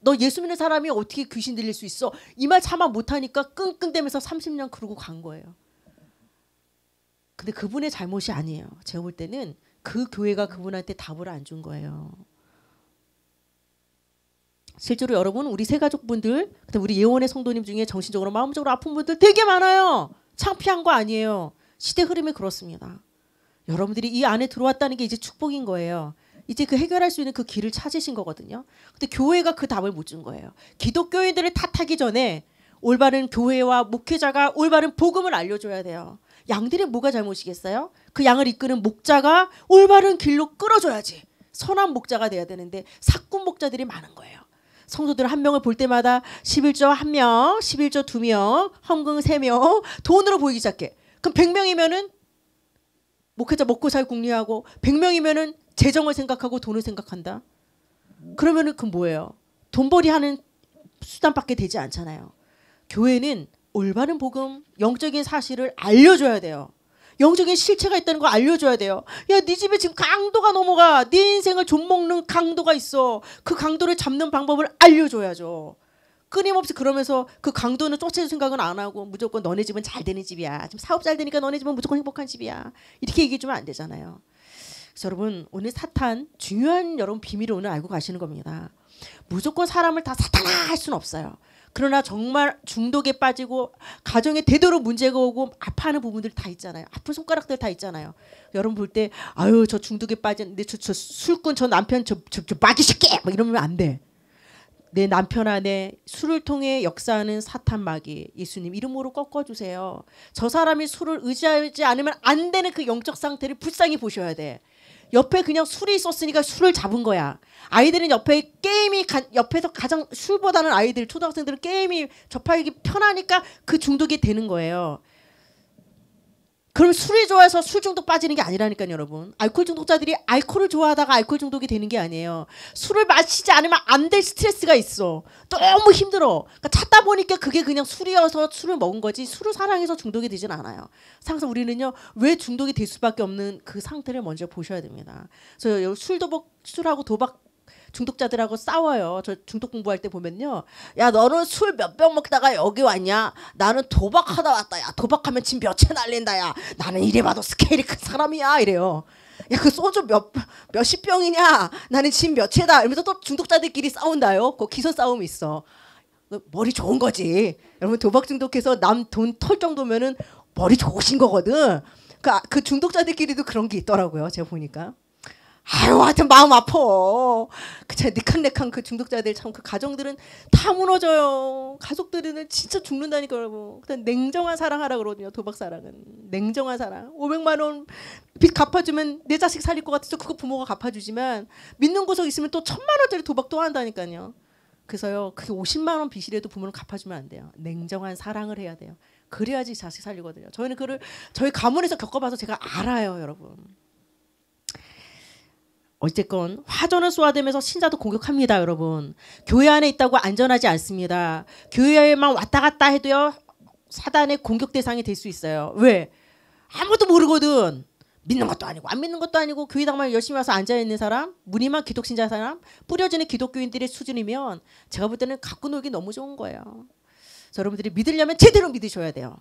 S1: 너 예수 믿는 사람이 어떻게 귀신 들릴 수 있어? 이 말 참아 못하니까 끙끙대면서 30년 그러고 간 거예요. 근데 그분의 잘못이 아니에요. 제가 볼 때는 그 교회가 그분한테 답을 안 준 거예요. 실제로 여러분 우리 세 가족분들 그다음 우리 예원의 성도님 중에 정신적으로 마음적으로 아픈 분들 되게 많아요. 창피한 거 아니에요. 시대 흐름이 그렇습니다. 여러분들이 이 안에 들어왔다는 게 이제 축복인 거예요. 이제 그 해결할 수 있는 그 길을 찾으신 거거든요. 근데 교회가 그 답을 못 준 거예요. 기독교인들을 탓하기 전에 올바른 교회와 목회자가 올바른 복음을 알려줘야 돼요. 양들이 뭐가 잘못이겠어요? 그 양을 이끄는 목자가 올바른 길로 끌어줘야지. 선한 목자가 돼야 되는데 사꾼 목자들이 많은 거예요. 성도들 한 명을 볼 때마다 11조 한 명, 11조 두 명, 헌금 세 명, 돈으로 보이기 시작해. 그럼 100명이면은 목회자 먹고 살 궁리하고 100명이면은 재정을 생각하고 돈을 생각한다. 그러면은 그 뭐예요? 돈벌이 하는 수단밖에 되지 않잖아요. 교회는 올바른 복음, 영적인 사실을 알려줘야 돼요. 영적인 실체가 있다는 걸 알려줘야 돼요. 야, 네 집에 지금 강도가 넘어가. 네 인생을 좀먹는 강도가 있어. 그 강도를 잡는 방법을 알려줘야죠. 끊임없이 그러면서 그 강도는 쫓아줄 생각은 안 하고 무조건 너네 집은 잘 되는 집이야. 지금 사업 잘 되니까 너네 집은 무조건 행복한 집이야. 이렇게 얘기해 주면 안 되잖아요. 여러분 오늘 사탄 중요한 여러분 비밀을 오늘 알고 가시는 겁니다. 무조건 사람을 다 사탄아 할 수는 없어요. 그러나 정말 중독에 빠지고 가정에 대대로 문제가 오고 아파하는 부분들 다 있잖아요. 아픈 손가락들 다 있잖아요. 여러분 볼 때 아유 저 중독에 빠졌는데 저, 저 술꾼 저 남편 저저 마귀 새끼 막 이러면 안 돼. 내 남편 안에 술을 통해 역사하는 사탄 마귀 예수님 이름으로 꺾어 주세요. 저 사람이 술을 의지하지 않으면 안 되는 그 영적 상태를 불쌍히 보셔야 돼. 옆에 그냥 술이 있었으니까 술을 잡은 거야. 아이들은 옆에 게임이 가, 옆에서 가장 술보다는 아이들 초등학생들은 게임이 접하기 편하니까 그 중독이 되는 거예요. 그럼 술이 좋아서 술 중독 빠지는 게 아니라니까요, 여러분. 알코올 중독자들이 알코올을 좋아하다가 알코올 중독이 되는 게 아니에요. 술을 마시지 않으면 안 될 스트레스가 있어. 너무 힘들어. 그러니까 찾다 보니까 그게 그냥 술이어서 술을 먹은 거지 술을 사랑해서 중독이 되진 않아요. 항상 우리는요, 왜 중독이 될 수밖에 없는 그 상태를 먼저 보셔야 됩니다. 그래서 술도박, 술하고 도박 중독자들하고 싸워요. 저 중독 공부할 때 보면요. 야 너는 술 몇 병 먹다가 여기 왔냐? 나는 도박하다 왔다. 야 도박하면 침몇채 날린다. 야 나는 이래 봐도 스케일이 큰 사람이야. 이래요. 야 그 소주 몇 몇십 병이냐? 나는 침몇 채다. 이러면서 또 중독자들끼리 싸운다요. 그 기소 싸움이 있어. 머리 좋은 거지. 여러분 도박 중독해서 남 돈 털 정도면은 머리 좋으신 거거든. 그, 아, 그 중독자들끼리도 그런 게 있더라고요. 제가 보니까. 아유 하여튼 마음 아파. 그쵸 니캉네캉 그 중독자들 참 그 가정들은 다 무너져요. 가족들은 진짜 죽는다니까요. 뭐. 일 냉정한 사랑하라 그러거든요. 도박 사랑은 냉정한 사랑. 500만 원 빚 갚아주면 내 자식 살릴 것 같아서 그거 부모가 갚아주지만 믿는 구석 있으면 또 천만 원짜리 도박 또 한다니까요. 그래서요 그게 50만 원 빚이라도 부모는 갚아주면 안 돼요. 냉정한 사랑을 해야 돼요. 그래야지 자식 살리거든요. 저희는 그를 저희 가문에서 겪어봐서 제가 알아요, 여러분. 어쨌건 화전을 쏘아대면서 신자도 공격합니다, 여러분. 교회 안에 있다고 안전하지 않습니다. 교회에만 왔다 갔다 해도요 사단의 공격 대상이 될 수 있어요. 왜? 아무것도 모르거든. 믿는 것도 아니고 안 믿는 것도 아니고 교회당만 열심히 와서 앉아 있는 사람, 무늬만 기독신자 사람, 뿌려지는 기독교인들의 수준이면 제가 볼 때는 갖고 놀기 너무 좋은 거예요. 여러분들이 믿으려면 제대로 믿으셔야 돼요.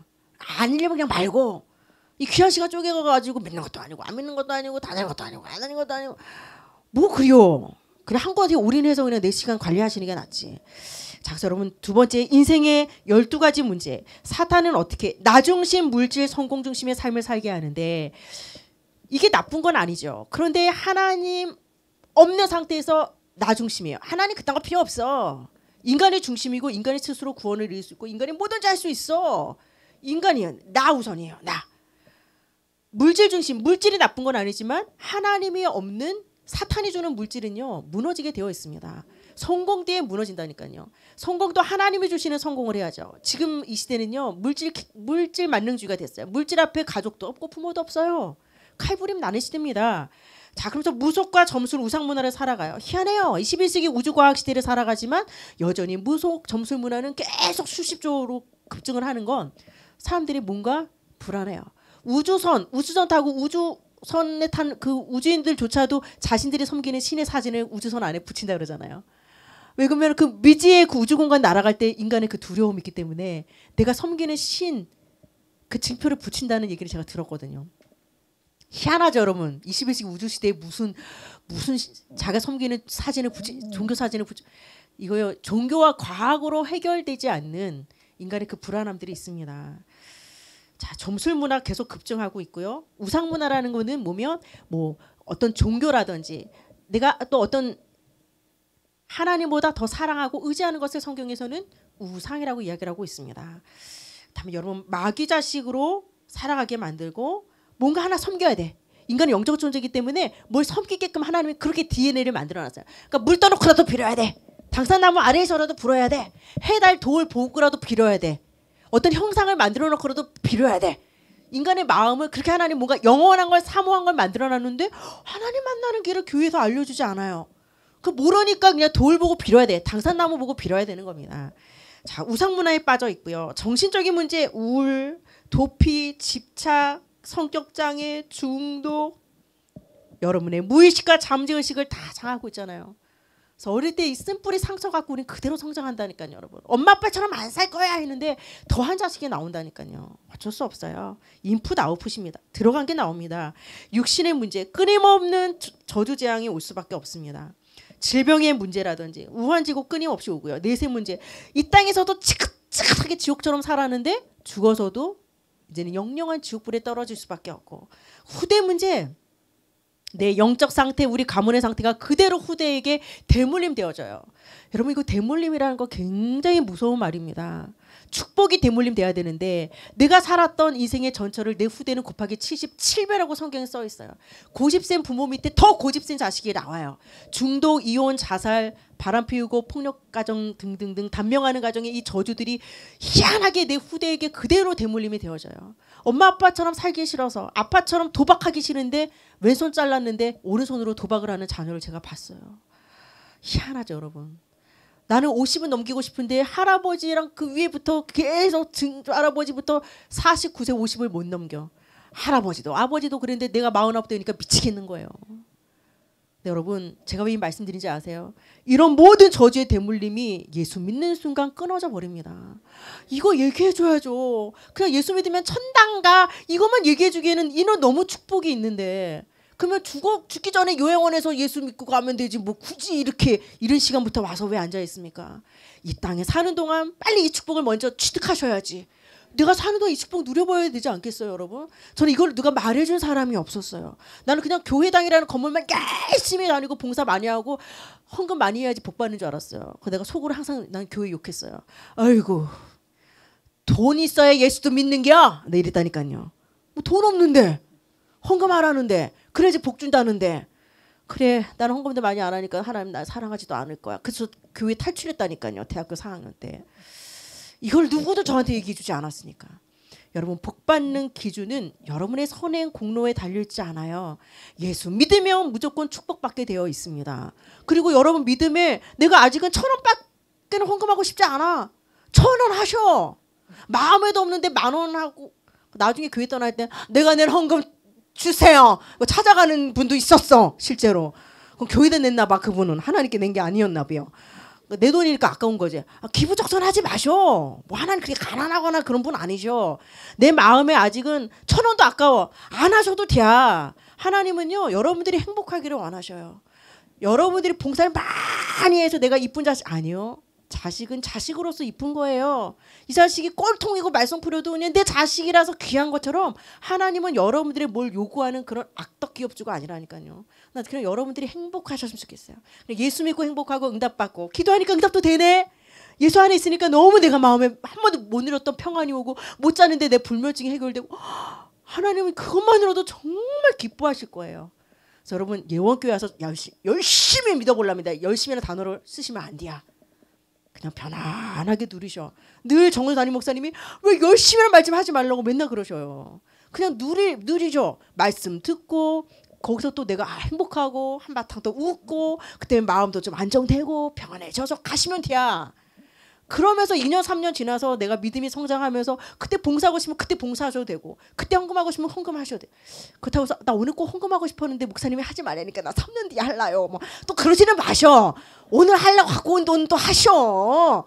S1: 아니려면 그냥 말고 이 귀한 시간 쪼개가지고 믿는 것도 아니고 안 믿는 것도 아니고 다 되는 것도 아니고 안 되는 것도 아니고 뭐 그래요. 그래 한 곳에 올인해서 그냥 내 시간 관리하시는 게 낫지. 자, 여러분 두 번째 인생의 열두 가지 문제. 사탄은 어떻게 나중심 물질 성공 중심의 삶을 살게 하는데 이게 나쁜 건 아니죠. 그런데 하나님 없는 상태에서 나중심이에요. 하나님 그딴 거 필요 없어. 인간의 중심이고 인간이 스스로 구원을 이룰 수 있고 인간이 뭐든지 할 수 있어. 인간이요. 나 우선이에요. 나. 물질 중심. 물질이 나쁜 건 아니지만 하나님이 없는 사탄이 주는 물질은요 무너지게 되어 있습니다. 성공 때에 무너진다니까요. 성공도 하나님이 주시는 성공을 해야죠. 지금 이 시대는요 물질 물질 만능주의가 됐어요. 물질 앞에 가족도 없고 부모도 없어요. 칼부림 나는 시대입니다. 자, 그러면서 무속과 점술 우상 문화를 살아가요. 희한해요. 21세기 우주과학 시대를 살아가지만 여전히 무속 점술 문화는 계속 수십조로 급증을 하는 건 사람들이 뭔가 불안해요. 우주선, 우주선 타고 우주 선에 탄그 우주인들조차도 자신들이 섬기는 신의 사진을 우주선 안에 붙인다 그러잖아요. 왜 그러면 그 미지의 그 우주 공간 날아갈 때 인간의 그 두려움이 있기 때문에 내가 섬기는 신그 징표를 붙인다는 얘기를 제가 들었거든요. 희한하죠, 여러분. 21세기 우주 시대에 무슨 무슨 자기 섬기는 사진을 붙이 종교 사진을 붙이 이거요. 종교와 과학으로 해결되지 않는 인간의 그 불안함들이 있습니다. 자, 점술 문화 계속 급증하고 있고요. 우상 문화라는 거는 뭐면 뭐 어떤 종교라든지 내가 또 어떤 하나님보다 더 사랑하고 의지하는 것을 성경에서는 우상이라고 이야기를 하고 있습니다. 다음에 여러분 마귀 자식으로 살아가게 만들고 뭔가 하나 섬겨야 돼. 인간은 영적 존재이기 때문에 뭘 섬기게끔 하나님이 그렇게 DNA를 만들어놨어요. 그러니까 물 떠놓고라도 빌어야 돼. 당산나무 아래에서라도 불어야 돼. 해달 돌 보고라도 빌어야 돼. 어떤 형상을 만들어 놓고라도 빌어야 돼. 인간의 마음을 그렇게 하나님 뭔가 영원한 걸 사모한 걸 만들어 놨는데 하나님 만나는 길을 교회에서 알려주지 않아요. 그 모르니까 그냥 돌 보고 빌어야 돼. 당산나무 보고 빌어야 되는 겁니다. 자 우상 문화에 빠져 있고요. 정신적인 문제 우울, 도피, 집착, 성격 장애, 중독, 여러분의 무의식과 잠재의식을 다 장하고 있잖아요. 그래서 어릴 때 이 쓴뿌리 상처 갖고 우린 그대로 성장한다니까요, 여러분. 엄마 아빠처럼 안 살 거야 했는데 더 한 자식이 나온다니까요. 어쩔 수 없어요. 인풋 아웃풋입니다. 들어간 게 나옵니다. 육신의 문제, 끊임없는 저주 재앙이 올 수밖에 없습니다. 질병의 문제라든지 우환지고 끊임없이 오고요. 내세 문제. 이 땅에서도 지긋지긋하게 지옥처럼 살았는데 죽어서도 이제는 영영한 지옥불에 떨어질 수밖에 없고 후대 문제 내 영적 상태, 우리 가문의 상태가 그대로 후대에게 대물림 되어져요. 여러분 이거 대물림이라는 거 굉장히 무서운 말입니다. 축복이 대물림 돼야 되는데 내가 살았던 인생의 전철을 내 후대는 곱하기 77배라고 성경에 써 있어요. 고집센 부모 밑에 더 고집센 자식이 나와요. 중독, 이혼, 자살, 바람 피우고 폭력 가정 등등등 단명하는 가정의 이 저주들이 희한하게 내 후대에게 그대로 대물림이 되어져요. 엄마 아빠처럼 살기 싫어서 아빠처럼 도박하기 싫은데 왼손 잘랐는데 오른손으로 도박을 하는 자녀를 제가 봤어요. 희한하죠, 여러분. 나는 50은 넘기고 싶은데 할아버지랑 그 위에부터 계속 증, 할아버지부터 49세 50을 못 넘겨. 할아버지도 아버지도 그랬는데 내가 49 되니까 미치겠는 거예요. 네, 여러분 제가 왜 이 말씀드린지 아세요? 이런 모든 저주의 대물림이 예수 믿는 순간 끊어져 버립니다. 이거 얘기해 줘야죠. 그냥 예수 믿으면 천당가 이것만 얘기해 주기에는 이런 너무 축복이 있는데 그러면 죽어 죽기 전에 요양원에서 예수 믿고 가면 되지 뭐 굳이 이렇게 이런 시간부터 와서 왜 앉아 있습니까? 이 땅에 사는 동안 빨리 이 축복을 먼저 취득하셔야지. 내가 사는 동안 이 축복 누려봐야 되지 않겠어요, 여러분? 저는 이걸 누가 말해준 사람이 없었어요. 나는 그냥 교회당이라는 건물만 열심히 다니고 봉사 많이 하고 헌금 많이 해야지 복 받는 줄 알았어요. 그 내가 속으로 항상 난 교회 욕했어요. 아이고 돈 있어야 예수도 믿는 게야. 내 네, 이랬다니까요. 뭐돈 없는데 헌금하라는데 그래야지 복 준다는데 그래 나는 헌금도 많이 안 하니까 하나님 나 사랑하지도 않을 거야. 그래서 교회 탈출했다니까요. 대학교 4학년 때. 이걸 누구도 저한테 얘기해 주지 않았으니까. 여러분 복 받는 기준은 여러분의 선행 공로에 달려 있지 않아요. 예수 믿으면 무조건 축복받게 되어 있습니다. 그리고 여러분 믿음에 내가 아직은 천 원밖에는 헌금하고 싶지 않아. 천원 하셔. 마음에도 없는데 만원 하고 나중에 교회 떠날 때 내가 내 헌금 주세요. 뭐 찾아가는 분도 있었어 실제로. 그럼 교회에 냈나 봐 그분은 하나님께 낸 게 아니었나 봐요. 내 돈이니까 아까운 거지. 아, 기부적선하지 마셔. 뭐 하나님 그렇게 가난하거나 그런 분 아니죠. 내 마음에 아직은 천 원도 아까워. 안 하셔도 돼 하나님은요 여러분들이 행복하기를 원하셔요. 여러분들이 봉사를 많이 해서 내가 이쁜 자식 아니요. 자식은 자식으로서 이쁜 거예요. 이 자식이 꼴통이고 말썽부려도 그냥 내 자식이라서 귀한 것처럼 하나님은 여러분들이 뭘 요구하는 그런 악덕 기업주가 아니라니까요. 나 그냥 여러분들이 행복하셨으면 좋겠어요. 예수 믿고 행복하고 응답받고 기도하니까 응답도 되네. 예수 안에 있으니까 너무 내가 마음에 한 번도 못 누렸던 평안이 오고 못 자는데 내 불면증이 해결되고 하나님은 그것만으로도 정말 기뻐하실 거예요. 그래서 여러분 예원교회 와서 열심히, 열심히 믿어보랍니다. 열심히라는 단어를 쓰시면 안 돼요. 그냥 편안하게 누리셔. 늘 정원 다임 목사님이 왜 열심히 말씀 하지 말라고 맨날 그러셔요. 그냥 누리 누리죠. 말씀 듣고 거기서 또 내가 아, 행복하고 한바탕 또 웃고 그때 마음도 좀 안정되고 평안해져서 가시면 돼야. 그러면서 2년 3년 지나서 내가 믿음이 성장하면서 그때 봉사하고 싶으면 그때 봉사하셔도 되고 그때 헌금하고 싶으면 헌금하셔도 돼. 그렇다고 해서 나 오늘 꼭 헌금하고 싶었는데 목사님이 하지 말라니까 나 3년 뒤에 할라요. 뭐 또 그러지는 마셔. 오늘 할라고 갖고 온 돈 또 하셔.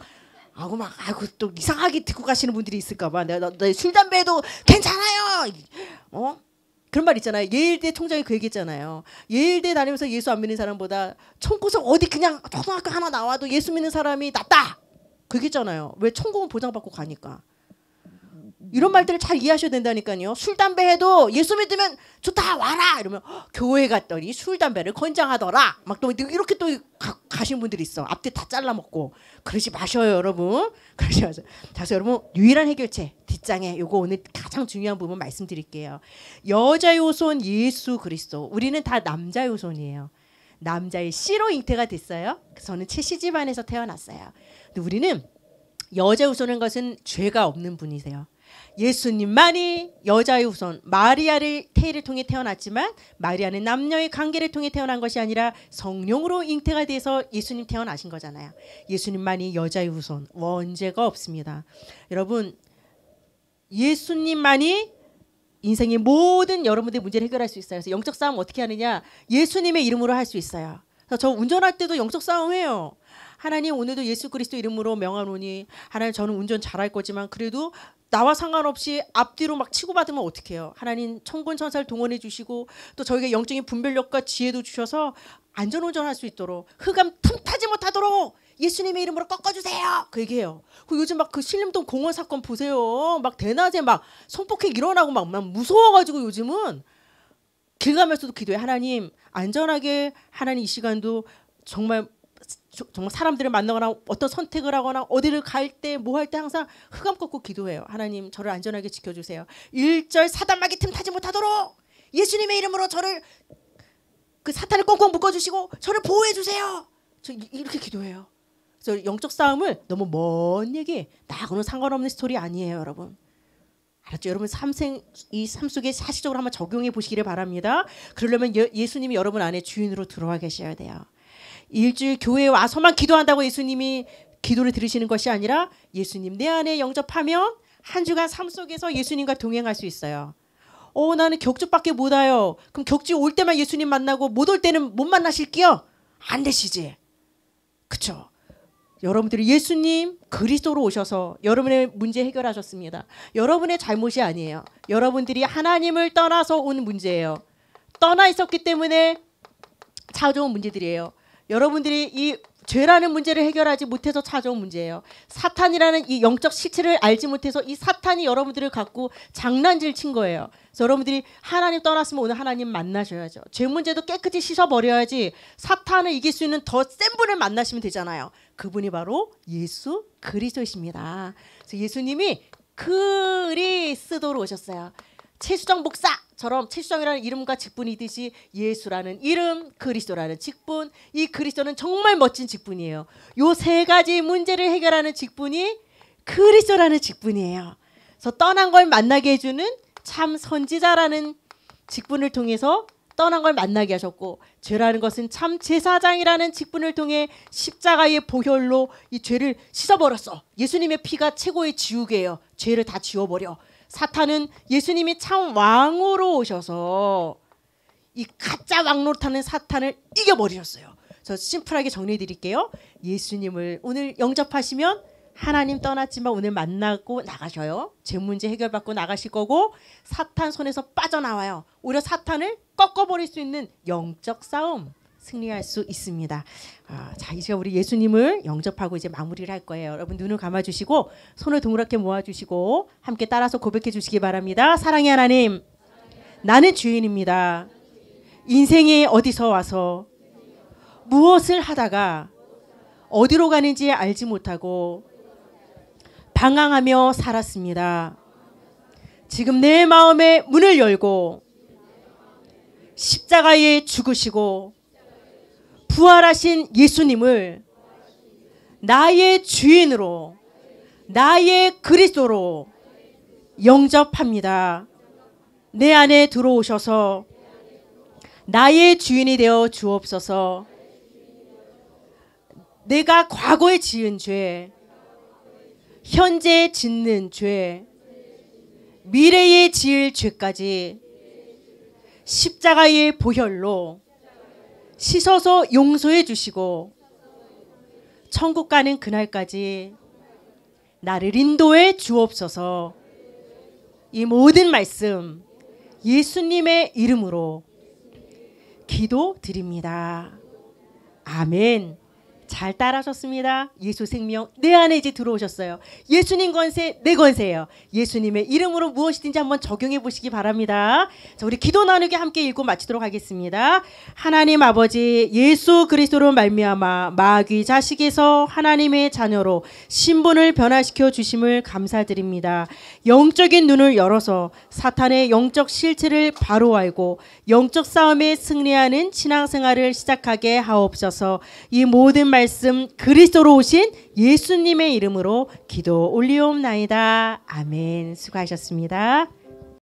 S1: 아고 막 아고 또 이상하게 듣고 가시는 분들이 있을까 봐 내가 술 담배도 괜찮아요. 어? 그런 말 있잖아요. 예일대 총장이 그 얘기했잖아요. 예일대 다니면서 예수 안 믿는 사람보다 청구석 어디 그냥 초등학교 하나 나와도 예수 믿는 사람이 낫다. 그게잖아요. 왜 천국은 보장받고 가니까. 이런 말들을 잘 이해하셔야 된다니까요. 술 담배 해도 예수 믿으면 좋다 와라 이러면 교회 갔더니 술 담배를 권장하더라. 막 또 이렇게 또 가, 신 분들이 있어. 앞뒤 다 잘라 먹고 그러지 마셔요, 여러분. [laughs] 그러지 마세요. 다 여러분 유일한 해결책 뒷장에 요거 오늘 가장 중요한 부분 말씀드릴게요. 여자 요손 예수 그리스도. 우리는 다 남자 요손이에요. 남자의 씨로 잉태가 됐어요. 저는 최씨 집안에서 태어났어요. 근데 우리는 여자 우선한 것은 죄가 없는 분이세요. 예수님만이 여자의 우선 마리아를 태를 통해 태어났지만 마리아는 남녀의 관계를 통해 태어난 것이 아니라 성령으로 잉태가 돼서 예수님 태어나신 거잖아요. 예수님만이 여자의 우선 원죄가 없습니다. 여러분 예수님만이 인생의 모든 여러분들의 문제를 해결할 수 있어요. 그래서 영적 싸움 어떻게 하느냐? 예수님의 이름으로 할 수 있어요. 저 운전할 때도 영적 싸움 해요. 하나님 오늘도 예수 그리스도 이름으로 명하노니 하나님 저는 운전 잘할 거지만 그래도 나와 상관없이 앞뒤로 막 치고받으면 어떡해요. 하나님 천군 천사를 동원해 주시고 또 저희가 영적인 분별력과 지혜도 주셔서 안전운전할 수 있도록 흑암 틈타지 못하도록 예수님의 이름으로 꺾어주세요. 그 얘기해요. 그 요즘 막 그 신림동 공원 사건 보세요. 막 대낮에 막 성폭행 일어나고 막, 막 무서워가지고 요즘은 길 가면서도 기도해 하나님 안전하게 하나님 이 시간도 정말 정말 사람들을 만나거나 어떤 선택을 하거나 어디를 갈 때 뭐 할때 뭐 항상 흑암 꺾고 기도해요. 하나님 저를 안전하게 지켜주세요. 1절 사단마귀 틈타지 못하도록 예수님의 이름으로 저를 그 사탄을 꽁꽁 묶어주시고 저를 보호해주세요. 저 이렇게 기도해요. 그래서 영적 싸움을 너무 먼 얘기 나하고는 상관없는 스토리 아니에요 여러분. 알았죠? 여러분 삼생 이 삶 속에 사실적으로 한번 적용해 보시기를 바랍니다. 그러려면 예, 예수님이 여러분 안에 주인으로 들어와 계셔야 돼요. 일주일 교회에 와서만 기도한다고 예수님이 기도를 들으시는 것이 아니라 예수님 내 안에 영접하면 한 주간 삶 속에서 예수님과 동행할 수 있어요. 어 나는 격주밖에 못 와요. 그럼 격주 올 때만 예수님 만나고 못 올 때는 못 만나실게요. 안 되시지. 그쵸? 여러분들이 예수님 그리스도로 오셔서 여러분의 문제 해결하셨습니다. 여러분의 잘못이 아니에요. 여러분들이 하나님을 떠나서 온 문제예요. 떠나 있었기 때문에 찾아온 문제들이에요. 여러분들이 이 죄라는 문제를 해결하지 못해서 찾아온 문제예요. 사탄이라는 이 영적 실체를 알지 못해서 이 사탄이 여러분들을 갖고 장난질 친 거예요. 그래서 여러분들이 하나님 떠났으면 오늘 하나님 만나셔야죠. 죄 문제도 깨끗이 씻어버려야지 사탄을 이길 수 있는 더 센 분을 만나시면 되잖아요. 그분이 바로 예수 그리스도이십니다. 그래서 예수님이 그리스도로 오셨어요. 최수정 목사 처럼 칠성이라는 이름과 직분이듯이 예수라는 이름, 그리스도라는 직분, 이 그리스도는 정말 멋진 직분이에요. 요 세 가지 문제를 해결하는 직분이 그리스도라는 직분이에요. 그래서 떠난 걸 만나게 해주는 참 선지자라는 직분을 통해서 떠난 걸 만나게 하셨고 죄라는 것은 참 제사장이라는 직분을 통해 십자가의 보혈로 이 죄를 씻어버렸어. 예수님의 피가 최고의 지우개예요. 죄를 다 지워버려. 사탄은 예수님이 참 왕으로 오셔서 이 가짜 왕노릇하는 사탄을 이겨버리셨어요. 저 심플하게 정리해 드릴게요. 예수님을 오늘 영접하시면 하나님 떠났지만 오늘 만나고 나가셔요. 제 문제 해결받고 나가실 거고 사탄 손에서 빠져나와요. 오히려 사탄을 꺾어버릴 수 있는 영적 싸움. 승리할 수 있습니다. 아, 자 이제 우리 예수님을 영접하고 이제 마무리를 할 거예요. 여러분 눈을 감아주시고 손을 동그랗게 모아주시고 함께 따라서 고백해 주시기 바랍니다. 사랑의 하나님, 나는 주인입니다. 인생이 어디서 와서 무엇을 하다가 어디로 가는지 알지 못하고 방황하며 살았습니다. 지금 내 마음의 문을 열고 십자가에 죽으시고 부활하신 예수님을 나의 주인으로 나의 그리스도로 영접합니다. 내 안에 들어오셔서 나의 주인이 되어 주옵소서. 내가 과거에 지은 죄, 현재 짓는 죄, 미래에 지을 죄까지 십자가의 보혈로 씻어서 용서해 주시고 천국 가는 그날까지 나를 인도해 주옵소서. 이 모든 말씀 예수님의 이름으로 기도드립니다. 아멘. 잘 따라하셨습니다. 예수 생명 내 안에 이제 들어오셨어요. 예수님 권세 내 권세예요. 예수님의 이름으로 무엇이든지 한번 적용해 보시기 바랍니다. 자, 우리 기도 나누기 함께 읽고 마치도록 하겠습니다. 하나님 아버지 예수 그리스도로 말미암아 마귀 자식에서 하나님의 자녀로 신분을 변화시켜 주심을 감사드립니다. 영적인 눈을 열어서 사탄의 영적 실체를 바로 알고 영적 싸움에 승리하는 신앙생활을 시작하게 하옵소서. 이 모든 말씀 그리스도로 오신 예수님의 이름으로 기도 올리옵나이다. 아멘. 수고하셨습니다.